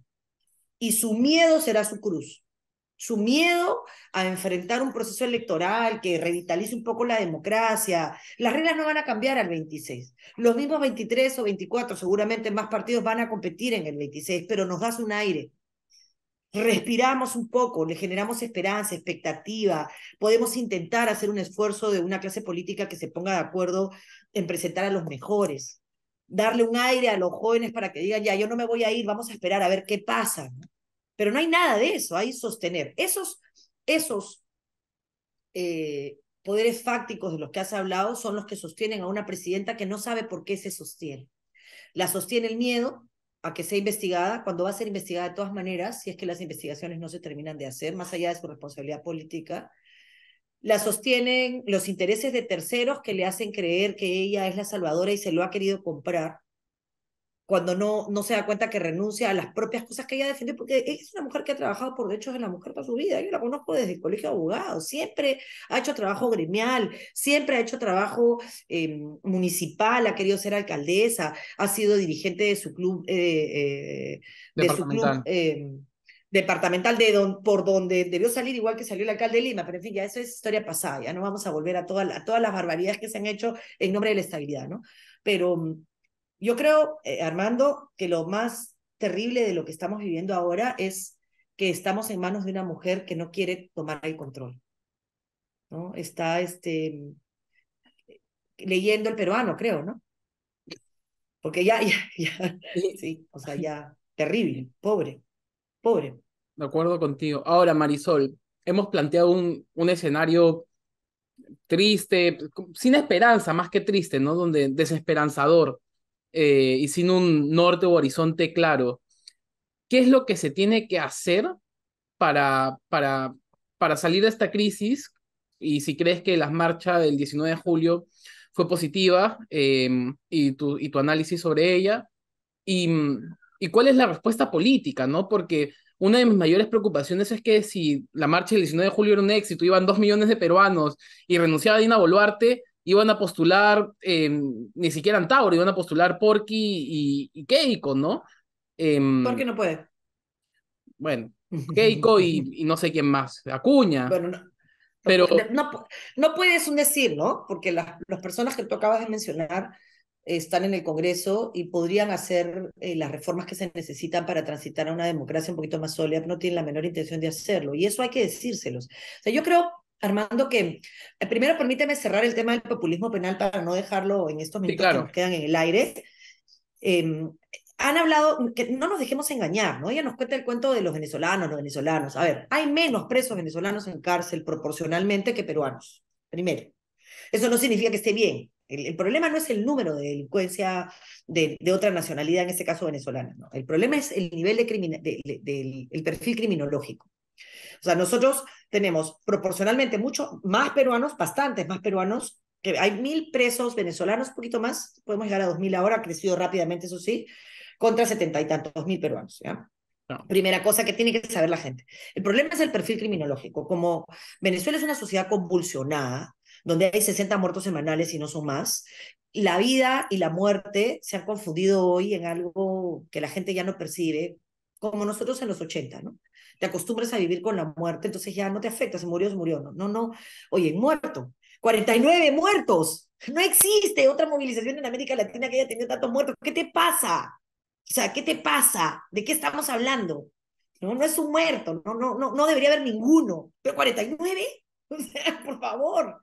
Y su miedo será su cruz. Su miedo a enfrentar un proceso electoral que revitalice un poco la democracia. Las reglas no van a cambiar al 26. Los mismos 23 o 24, seguramente más partidos van a competir en el 26, pero nos das un aire respiramos un poco, le generamos esperanza, expectativa, podemos intentar hacer un esfuerzo de una clase política que se ponga de acuerdo en presentar a los mejores, darle un aire a los jóvenes para que digan, ya, yo no me voy a ir, vamos a esperar a ver qué pasa. Pero no hay nada de eso, hay sostener. Esos, esos eh, poderes fácticos de los que has hablado son los que sostienen a una presidenta que no sabe por qué se sostiene. La sostiene el miedo a que sea investigada, cuando va a ser investigada de todas maneras, si es que las investigaciones no se terminan de hacer, más allá de su responsabilidad política, la sostienen los intereses de terceros que le hacen creer que ella es la salvadora y se lo ha querido comprar, cuando no, no se da cuenta que renuncia a las propias cosas que ella defiende, porque es una mujer que ha trabajado por derechos de la mujer toda su vida, yo la conozco desde el colegio de abogados, siempre ha hecho trabajo gremial, siempre ha hecho trabajo em, municipal, ha querido ser alcaldesa, ha sido dirigente de su club, eh, eh, de su club departamental de por donde debió salir, igual que salió el alcalde de Lima, pero en fin, ya eso es historia pasada, ya no vamos a volver a, todas las barbaridades que se han hecho en nombre de la estabilidad, ¿no? Pero mm, yo creo, eh, Armando, que lo más terrible de lo que estamos viviendo ahora es que estamos en manos de una mujer que no quiere tomar el control. ¿no? Está este, mm, leyendo el peruano, creo, ¿no? Porque ya, ya, ya, sí, o sea, ya, terrible, pobre pobre. De acuerdo contigo. Ahora, Marisol, hemos planteado un, un escenario triste, sin esperanza, más que triste, ¿no? Donde desesperanzador eh, y sin un norte o horizonte claro. ¿Qué es lo que se tiene que hacer para, para, para salir de esta crisis? Y si crees que la marcha del 19 de julio fue positiva eh, y, tu, y tu análisis sobre ella. Y y cuál es la respuesta política, ¿no? Porque una de mis mayores preocupaciones es que si la marcha del 19 de julio era un éxito, iban dos millones de peruanos y renunciaba a Dina Boluarte, iban a postular em, ni siquiera Antauro, iban a postular Porky y, Keiko, ¿no? Eh, no puede. Bueno, Keiko y, no sé quién más, Acuña. no. Pero... puedes un decir, ¿no? Porque las, las personas que tú acabas de mencionar están en el Congreso y podrían hacer eh, las reformas que se necesitan para transitar a una democracia un poquito más sólida, no tienen la menor intención de hacerlo. Y eso hay que decírselos. O sea, yo creo, Armando, que eh, primero permíteme cerrar el tema del populismo penal para no dejarlo en estos minutos que nos quedan en el aire. Em, han hablado, que no nos dejemos engañar, ¿no? Ella nos cuenta el cuento de los venezolanos, los venezolanos. A ver, hay menos presos venezolanos en cárcel proporcionalmente que peruanos, primero. Eso no significa que esté bien, el, problema no es el número de delincuencia de, otra nacionalidad, en este caso venezolana, ¿no? El problema es el nivel de, de, el perfil criminológico. O sea, nosotros tenemos proporcionalmente mucho más peruanos, bastantes más peruanos, que hay mil presos venezolanos, un poquito más, podemos llegar a dos mil ahora, ha crecido rápidamente, eso sí, contra setenta y tantos mil peruanos, ¿ya? Primera cosa que tiene que saber la gente. El problema es el perfil criminológico. Como Venezuela es una sociedad convulsionada, donde hay 60 muertos semanales y no son más. La vida y la muerte se han confundido hoy en algo que la gente ya no percibe, como nosotros en los 80, ¿no? Te acostumbras a vivir con la muerte, entonces ya no te afecta, se murió, se murió, no, no, no. Oye, muerto, 49 muertos. No existe otra movilización en América Latina que haya tenido tantos muertos. ¿Qué te pasa? O sea, ¿qué te pasa? ¿De qué estamos hablando? No, no es un muerto, no, no, no, no debería haber ninguno. Pero 49, o sea, por favor.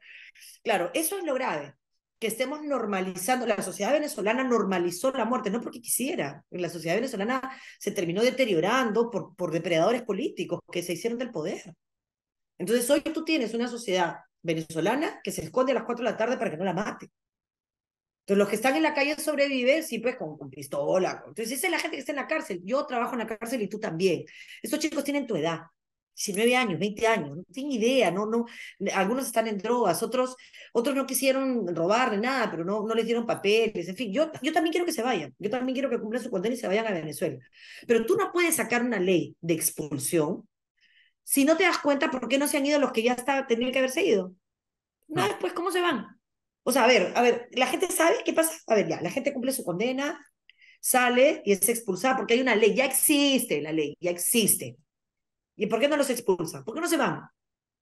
Claro, eso es lo grave, que estemos normalizando, la sociedad venezolana normalizó la muerte, no porque quisiera, la sociedad venezolana se terminó deteriorando por, depredadores políticos que se hicieron del poder. Entonces hoy tú tienes una sociedad venezolana que se esconde a las 4 de la tarde para que no la mate. Entonces, los que están en la calle sobreviven, sí, pues con, con, pistola. Entonces, esa es la gente que está en la cárcel. Yo trabajo en la cárcel y tú también. Esos chicos tienen tu edad. 19 años, 20 años, no tienen idea, no, no, algunos están en drogas, otros, otros no quisieron robar ni nada, pero no, no les dieron papeles, en fin, yo, yo también quiero que se vayan, yo también quiero que cumplan su condena y se vayan a Venezuela. Pero tú no puedes sacar una ley de expulsión si no te das cuenta por qué no se han ido los que ya está, tenían que haberse ido. No, pues, después, ¿cómo se van? O sea, a ver, a ver, la gente sabe qué pasa. A ver, ya, la gente cumple su condena, sale y es expulsada porque hay una ley, ya existe la ley, ya existe ¿Y por qué no los expulsan? ¿Por qué no se van?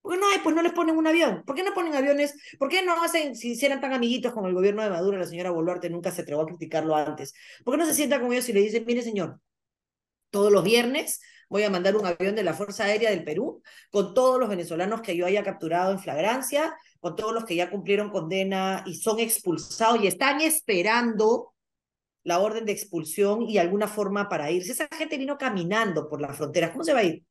¿Por qué no hay? Pues no les ponen un avión. ¿Por qué no ponen aviones? ¿Por qué no hacen, si hicieran tan amiguitos con el gobierno de Maduro, la señora Boluarte nunca se atrevió a criticarlo antes? ¿Por qué no se sienta con ellos y le dicen, mire señor, todos los viernes voy a mandar un avión de la Fuerza Aérea del Perú con todos los venezolanos que yo haya capturado en flagrancia, con todos los que ya cumplieron condena y son expulsados y están esperando la orden de expulsión y alguna forma para irse. Esa gente vino caminando por las fronteras. ¿Cómo se va a ir?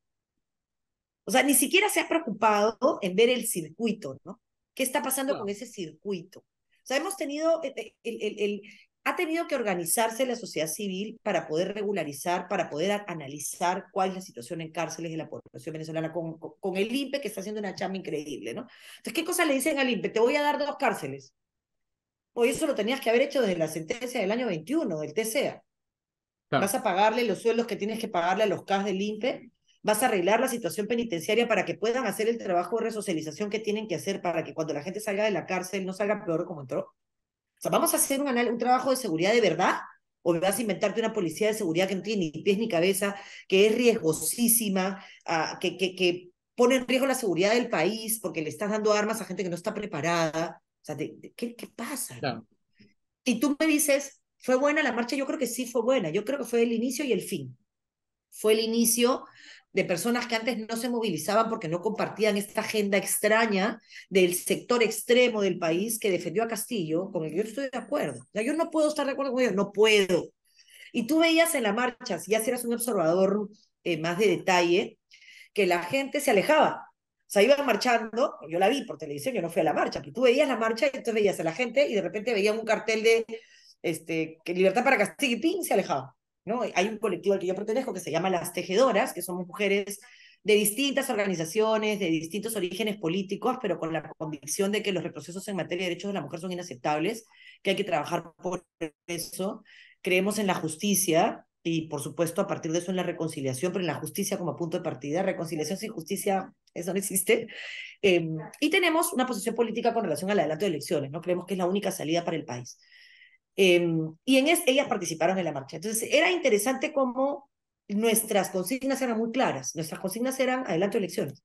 O sea, ni siquiera se ha preocupado en ver el circuito, ¿no? ¿Qué está pasando con ese circuito? O sea, hemos tenido, eh, eh, el, ha tenido que organizarse la sociedad civil para poder regularizar, para poder analizar cuál es la situación en cárceles de la población venezolana con, el INPE, que está haciendo una chamba increíble, ¿no? Entonces, ¿qué cosa le dicen al INPE? Te voy a dar dos cárceles. O eso lo tenías que haber hecho desde la sentencia del año 21, del TCA. Vas a pagarle los sueldos que tienes que pagarle a los CAS del INPE vas a arreglar la situación penitenciaria para que puedan hacer el trabajo de resocialización que tienen que hacer para que cuando la gente salga de la cárcel no salga peor como entró. O sea, ¿vamos a hacer un, trabajo de seguridad de verdad? ¿O vas a inventarte una policía de seguridad que no tiene ni pies ni cabeza, que es riesgosísima, ah, que, que, que pone en riesgo la seguridad del país porque le estás dando armas a gente que no está preparada? O sea, ¿de, qué pasa? Y tú me dices, ¿fue buena la marcha? Yo creo que sí fue buena. Yo creo que fue el inicio y el fin. Fue el inicio de personas que antes no se movilizaban porque no compartían esta agenda extraña del sector extremo del país que defendió a Castillo, con el que yo estoy de acuerdo. yo no puedo estar de acuerdo con ellos, no puedo. Y tú veías en la marcha, si ya eras un observador eh, más de detalle, que la gente se alejaba. O sea, iban marchando, yo la vi por televisión, yo no fui a la marcha, pero tú veías la marcha y entonces veías a la gente y de repente veían un cartel de este, que libertad para Castillo y se alejaba. Hay un colectivo al que yo pertenezco que se llama Las Tejedoras, que somos mujeres de distintas organizaciones, de distintos orígenes políticos, pero con la convicción de que los retrocesos en materia de derechos de la mujer son inaceptables, que hay que trabajar por eso. Creemos en la justicia y, por supuesto, a partir de eso en la reconciliación, pero en la justicia como punto de partida. Reconciliación sin justicia, eso no existe. Em, y tenemos una posición política con relación al adelanto de elecciones, ¿no? Creemos que es la única salida para el país. Em, y en ellas participaron en la marcha. Entonces, era interesante cómo nuestras consignas eran muy claras. Nuestras consignas eran adelanto de elecciones.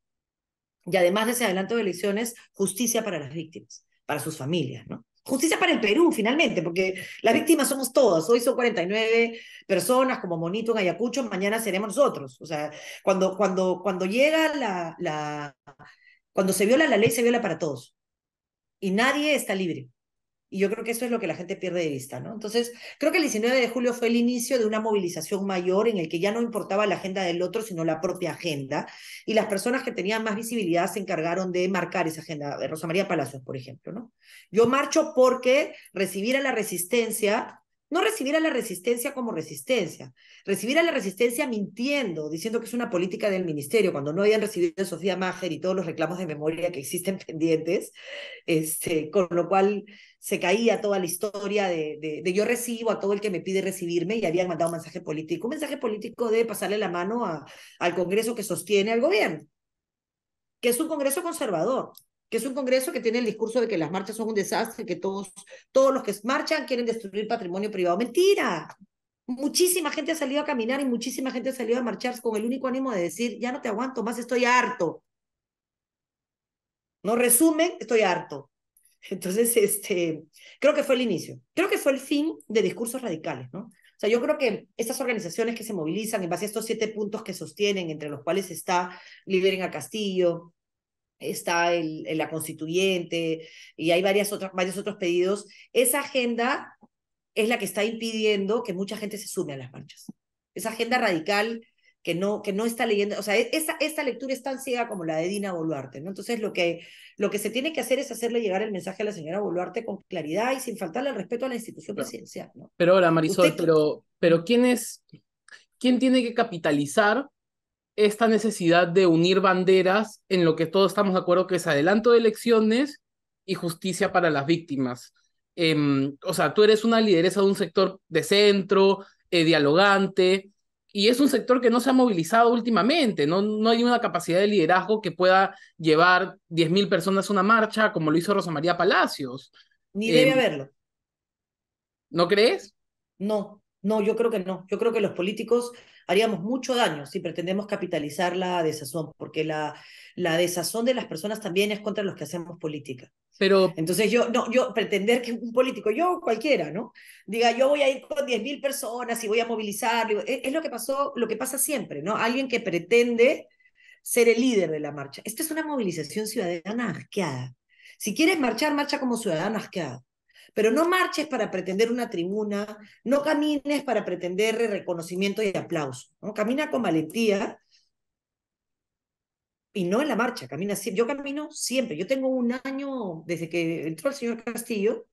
Y además de ese adelanto de elecciones, justicia para las víctimas, para sus familias, ¿no? Justicia para el Perú, finalmente, porque las víctimas somos todas. Hoy son 49 personas como Monito en Ayacucho, mañana seremos nosotros. O sea, cuando, cuando, cuando llega la, la... Cuando se viola la ley, se viola para todos. Y nadie está libre. Y yo creo que eso es lo que la gente pierde de vista, ¿no? Entonces, creo que el 19 de julio fue el inicio de una movilización mayor en el que ya no importaba la agenda del otro, sino la propia agenda. Y las personas que tenían más visibilidad se encargaron de marcar esa agenda. Rosa María Palacios, por ejemplo, ¿no? Yo marcho porque recibir a la resistencia, no recibir a la resistencia como resistencia, recibir a la resistencia mintiendo, diciendo que es una política del ministerio, cuando no habían recibido a Sofía Mager y todos los reclamos de memoria que existen pendientes, este, con lo cual se caía toda la historia de, de, yo recibo a todo el que me pide recibirme y habían mandado un mensaje político, un mensaje político de pasarle la mano a, al Congreso que sostiene al gobierno, que es un Congreso conservador, que es un Congreso que tiene el discurso de que las marchas son un desastre, que todos, todos los que marchan quieren destruir patrimonio privado. Mentira. Muchísima gente ha salido a caminar y muchísima gente ha salido a marchar con el único ánimo de decir, ya no te aguanto más, estoy harto. No resumen, estoy harto. Entonces, este, creo que fue el inicio, creo que fue el fin de discursos radicales, ¿no? O sea, yo creo que estas organizaciones que se movilizan en base a estos siete puntos que sostienen, entre los cuales está Liberen a Castillo, está la constituyente y hay varias otras, varios otros pedidos, esa agenda es la que está impidiendo que mucha gente se sume a las marchas. Esa agenda radical que no, que no está leyendo, o sea, e-, esa, esta lectura es tan ciega como la de Dina Boluarte, ¿no? Entonces, lo que, lo que se tiene que hacer es hacerle llegar el mensaje a la señora Boluarte con claridad y sin faltarle el respeto a la institución presidencial, ¿no? Pero ahora, Marisol, pero, pero ¿quién es, quién tiene que capitalizar esta necesidad de unir banderas en lo que todos estamos de acuerdo que es adelanto de elecciones y justicia para las víctimas? Em, o sea, tú eres una lideresa de un sector de centro, eh, dialogante, y es un sector que no se ha movilizado últimamente, no, no hay una capacidad de liderazgo que pueda llevar 10.000 personas a una marcha como lo hizo Rosa María Palacios. Ni debe em, haberlo. ¿No crees? No, no, yo creo que no. Yo creo que los políticos haríamos mucho daño si pretendemos capitalizar la desazón, porque la, la desazón de las personas también es contra los que hacemos política. Pero... Entonces yo, no, yo pretender que un político, yo cualquiera, ¿no? Diga, yo voy a ir con 10.000 personas y voy a movilizar, e, es, lo que pasó, lo que pasa siempre, ¿no? Alguien que pretende ser el líder de la marcha. Esta es una movilización ciudadana asqueada. Si quieres marchar, marcha como ciudadana arqueada pero no marches para pretender una tribuna, no camines para pretender reconocimiento y aplauso. ¿no? Camina con valentía y no en la marcha, camina Yo camino siempre. Yo tengo un año desde que entró el señor Castillo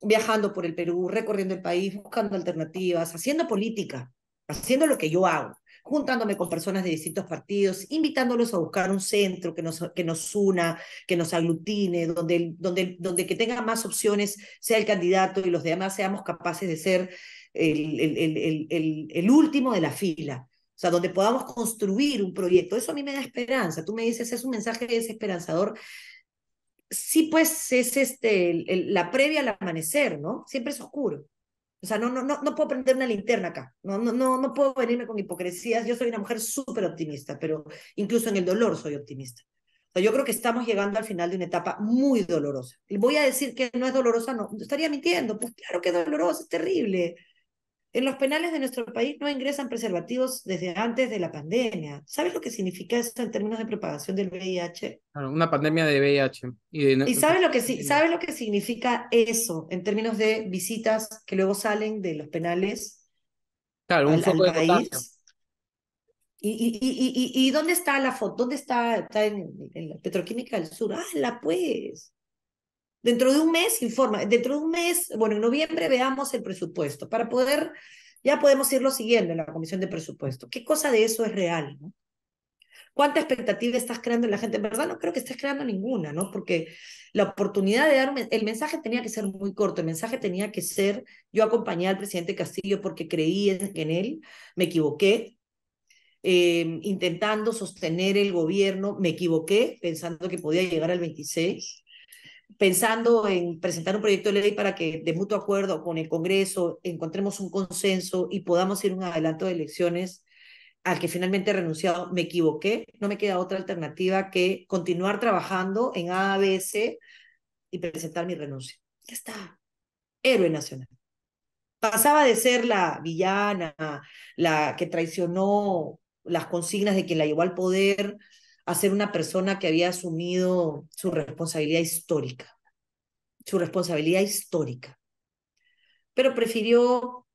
viajando por el Perú, recorriendo el país, buscando alternativas, haciendo política, haciendo lo que yo hago juntándome con personas de distintos partidos, invitándolos a buscar un centro que nos, que nos una, que nos aglutine, donde, donde, donde que tenga más opciones sea el candidato y los demás seamos capaces de ser el, el, el, último de la fila. O sea, donde podamos construir un proyecto. Eso a mí me da esperanza. Tú me dices, es un mensaje desesperanzador sí, pues es este, la previa al amanecer, ¿no? Siempre es oscuro. O sea, no, no, no, no puedo prender una linterna acá, no, no, no, no puedo venirme con hipocresías. Yo soy una mujer súper optimista, pero incluso en el dolor soy optimista. O sea, yo creo que estamos llegando al final de una etapa muy dolorosa. Y voy a decir que no es dolorosa, no, estaría mintiendo. Pues claro que es dolorosa, es terrible. En los penales de nuestro país no ingresan preservativos desde antes de la pandemia. ¿Sabes lo que significa eso en términos de propagación del VIH? Claro, una pandemia de VIH. ¿Y, sabes, lo que, sabes lo que significa eso en términos de visitas que luego salen de los penales? Claro, un foco de ¿Y, y, y, y, dónde está la foto? ¿Dónde está? Está en, la Petroquímica del Sur. ¡Hala, pues! Dentro de un mes, informa, dentro de un mes, bueno, en noviembre veamos el presupuesto para poder, ya podemos irlo siguiendo en la comisión de presupuesto. ¿Qué cosa de eso es real? ¿no? ¿Cuánta expectativa estás creando en la gente? En verdad no creo que estés creando ninguna, ¿no? Porque la oportunidad de dar, el mensaje tenía que ser muy corto, el mensaje tenía que ser, yo acompañé al presidente Castillo porque creí en él, me equivoqué, em, intentando sostener el gobierno, me equivoqué pensando que podía llegar al 26, pensando en presentar un proyecto de ley para que de mutuo acuerdo con el Congreso encontremos un consenso y podamos ir un adelanto de elecciones al que finalmente he renunciado, me equivoqué, no me queda otra alternativa que continuar trabajando en ABC y presentar mi renuncia. Ya está, héroe nacional. Pasaba de ser la villana, la que traicionó las consignas de quien la llevó al poder, a ser una persona que había asumido su responsabilidad histórica, su responsabilidad histórica. Pero prefirió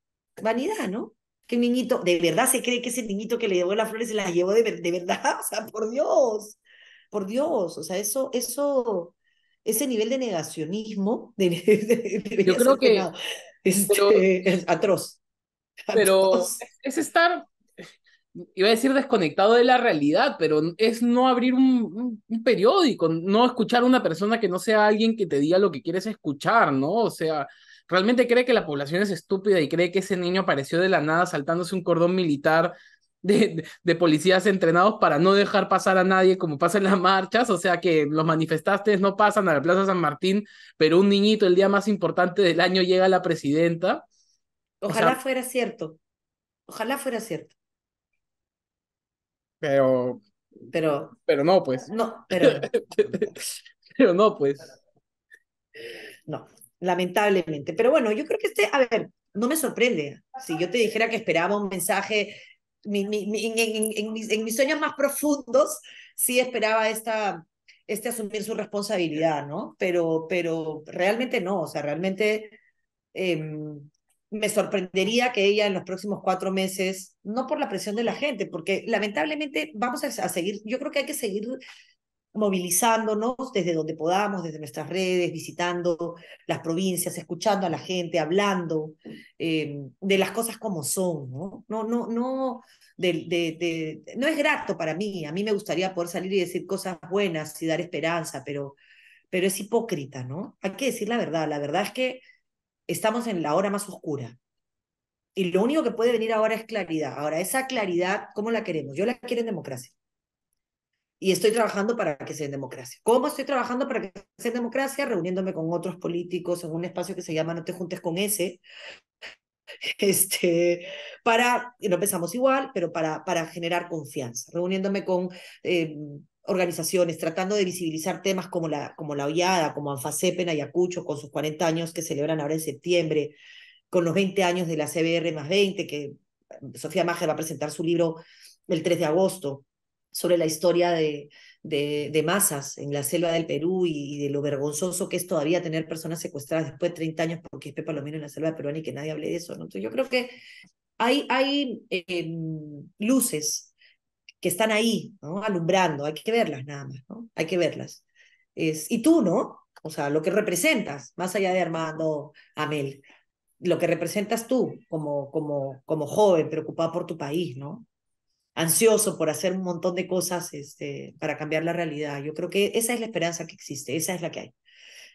vanidad, ¿no? Que el niñito, de verdad se cree que ese niñito que le llevó las flores se las llevó de, verdad, o sea, por Dios, por Dios, o sea, eso, eso, ese nivel de negacionismo, de, yo creo que, este, atroz. Pero es estar iba a decir desconectado de la realidad, pero es no abrir un, periódico, no escuchar a una persona que no sea alguien que te diga lo que quieres escuchar, ¿no? O sea, realmente cree que la población es estúpida y cree que ese niño apareció de la nada saltándose un cordón militar de, policías entrenados para no dejar pasar a nadie como pasa en las marchas, o sea que los manifestantes no pasan a la Plaza San Martín, pero un niñito el día más importante del año llega a la presidenta. Ojalá fuera cierto, ojalá fuera cierto. Pero. Pero. Pero no, pues. No, pero. pero no, pues. No, lamentablemente. Pero bueno, yo creo que este, a ver, no me sorprende. Si yo te dijera que esperaba un mensaje, en, mis, sueños más profundos, sí esperaba esta, este asumir su responsabilidad, ¿no? Pero, pero realmente no, o sea, realmente em, me sorprendería que ella en los próximos cuatro meses, no por la presión de la gente, porque lamentablemente vamos a, seguir, yo creo que hay que seguir movilizándonos desde donde podamos, desde nuestras redes, visitando las provincias, escuchando a la gente, hablando eh, de las cosas como son, ¿no? No, no, no, no es grato para mí, a mí me gustaría poder salir y decir cosas buenas y dar esperanza, pero, pero es hipócrita, ¿no? Hay que decir la verdad, la verdad es que estamos en la hora más oscura. Y lo único que puede venir ahora es claridad. Ahora, esa claridad, ¿cómo la queremos? Yo la quiero en democracia. Y estoy trabajando para que sea en democracia. ¿Cómo estoy trabajando para que sea en democracia? Reuniéndome con otros políticos en un espacio que se llama No te juntes con ese. Este, para, no pensamos igual, pero para, para generar confianza. Reuniéndome con eh, organizaciones tratando de visibilizar temas como la, como la Ollada, como ANFACEP en Ayacucho, con sus 40 años que celebran ahora en septiembre, con los 20 años de la CBR más 20, que eh, Sofía Maje va a presentar su libro el 3 de agosto sobre la historia de, de, masas en la selva del Perú y, de lo vergonzoso que es todavía tener personas secuestradas después de 30 años porque es Pepa lo menos en la selva peruana y que nadie hable de eso. Entonces yo creo que hay, hay em, luces que están ahí, ¿no? Alumbrando, hay que verlas nada más, ¿no? Hay que verlas. Es, y tú, ¿no? O sea, lo que representas, más allá de Armando Amel, lo que representas tú como, como, como joven preocupado por tu país, ¿no? Ansioso por hacer un montón de cosas este, para cambiar la realidad. Yo creo que esa es la esperanza que existe, esa es la que hay.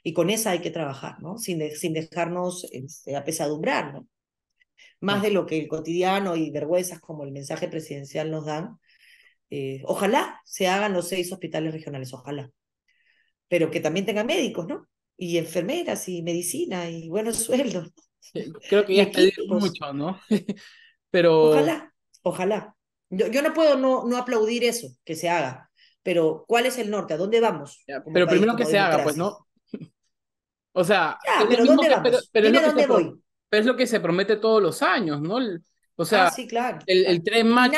Y con esa hay que trabajar, ¿no? Sin, sin dejarnos este, apesadumbrar, ¿no? Más de lo que el cotidiano y vergüenzas como el mensaje presidencial nos dan, eh, ojalá se hagan los seis hospitales regionales, ojalá. Pero que también tengan médicos, ¿no? Y enfermeras y medicina y buenos sueldos. Creo que ya está mucho, ¿no? pero... Ojalá, ojalá. Yo, no puedo no, no aplaudir eso, que se haga. Pero, ¿cuál es el norte? ¿A dónde vamos? pero primero que se haga, pues, ¿no? O sea, pero, ¿dónde voy. Pero es lo que se promete todos los años, ¿no? O ah, sea, claro. el, el, de mayo.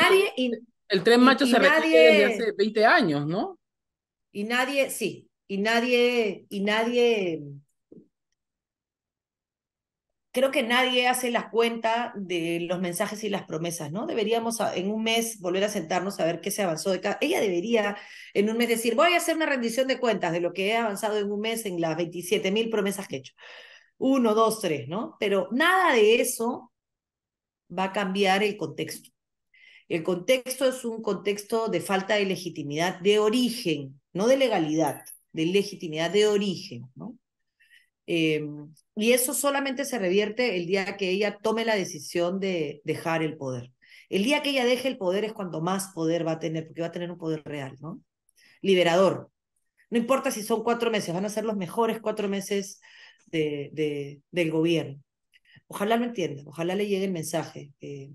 El tren macho se retiró desde hace 20 años, ¿no? Y nadie, sí, y nadie, y nadie, creo que nadie hace la cuenta de los mensajes y las promesas, ¿no? Deberíamos en un mes volver a sentarnos a ver qué se avanzó de cada... Ella debería en un mes decir, voy a hacer una rendición de cuentas de lo que he avanzado en un mes en las 27 mil promesas que he hecho. Uno, dos, tres, ¿no? Pero nada de eso va a cambiar el contexto. El contexto es un contexto de falta de legitimidad de origen, no de legalidad, de legitimidad de origen, ¿no? Eh, y eso solamente se revierte el día que ella tome la decisión de dejar el poder. El día que ella deje el poder es cuando más poder va a tener, porque va a tener un poder real, ¿no? Liberador. No importa si son cuatro meses, van a ser los mejores cuatro meses del gobierno. Ojalá lo entienda, ojalá le llegue el mensaje. Eh,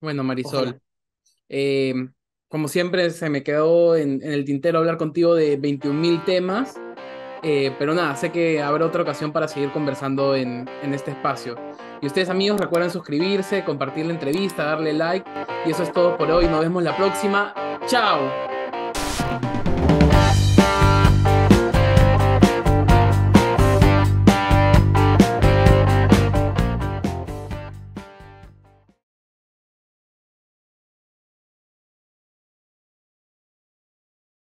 bueno, Marisol, em, como siempre se me quedó en, el tintero hablar contigo de mil temas, eh, pero nada, sé que habrá otra ocasión para seguir conversando en, en este espacio. Y ustedes amigos recuerden suscribirse, compartir la entrevista, darle like. Y eso es todo por hoy. Nos vemos la próxima. ¡Chao!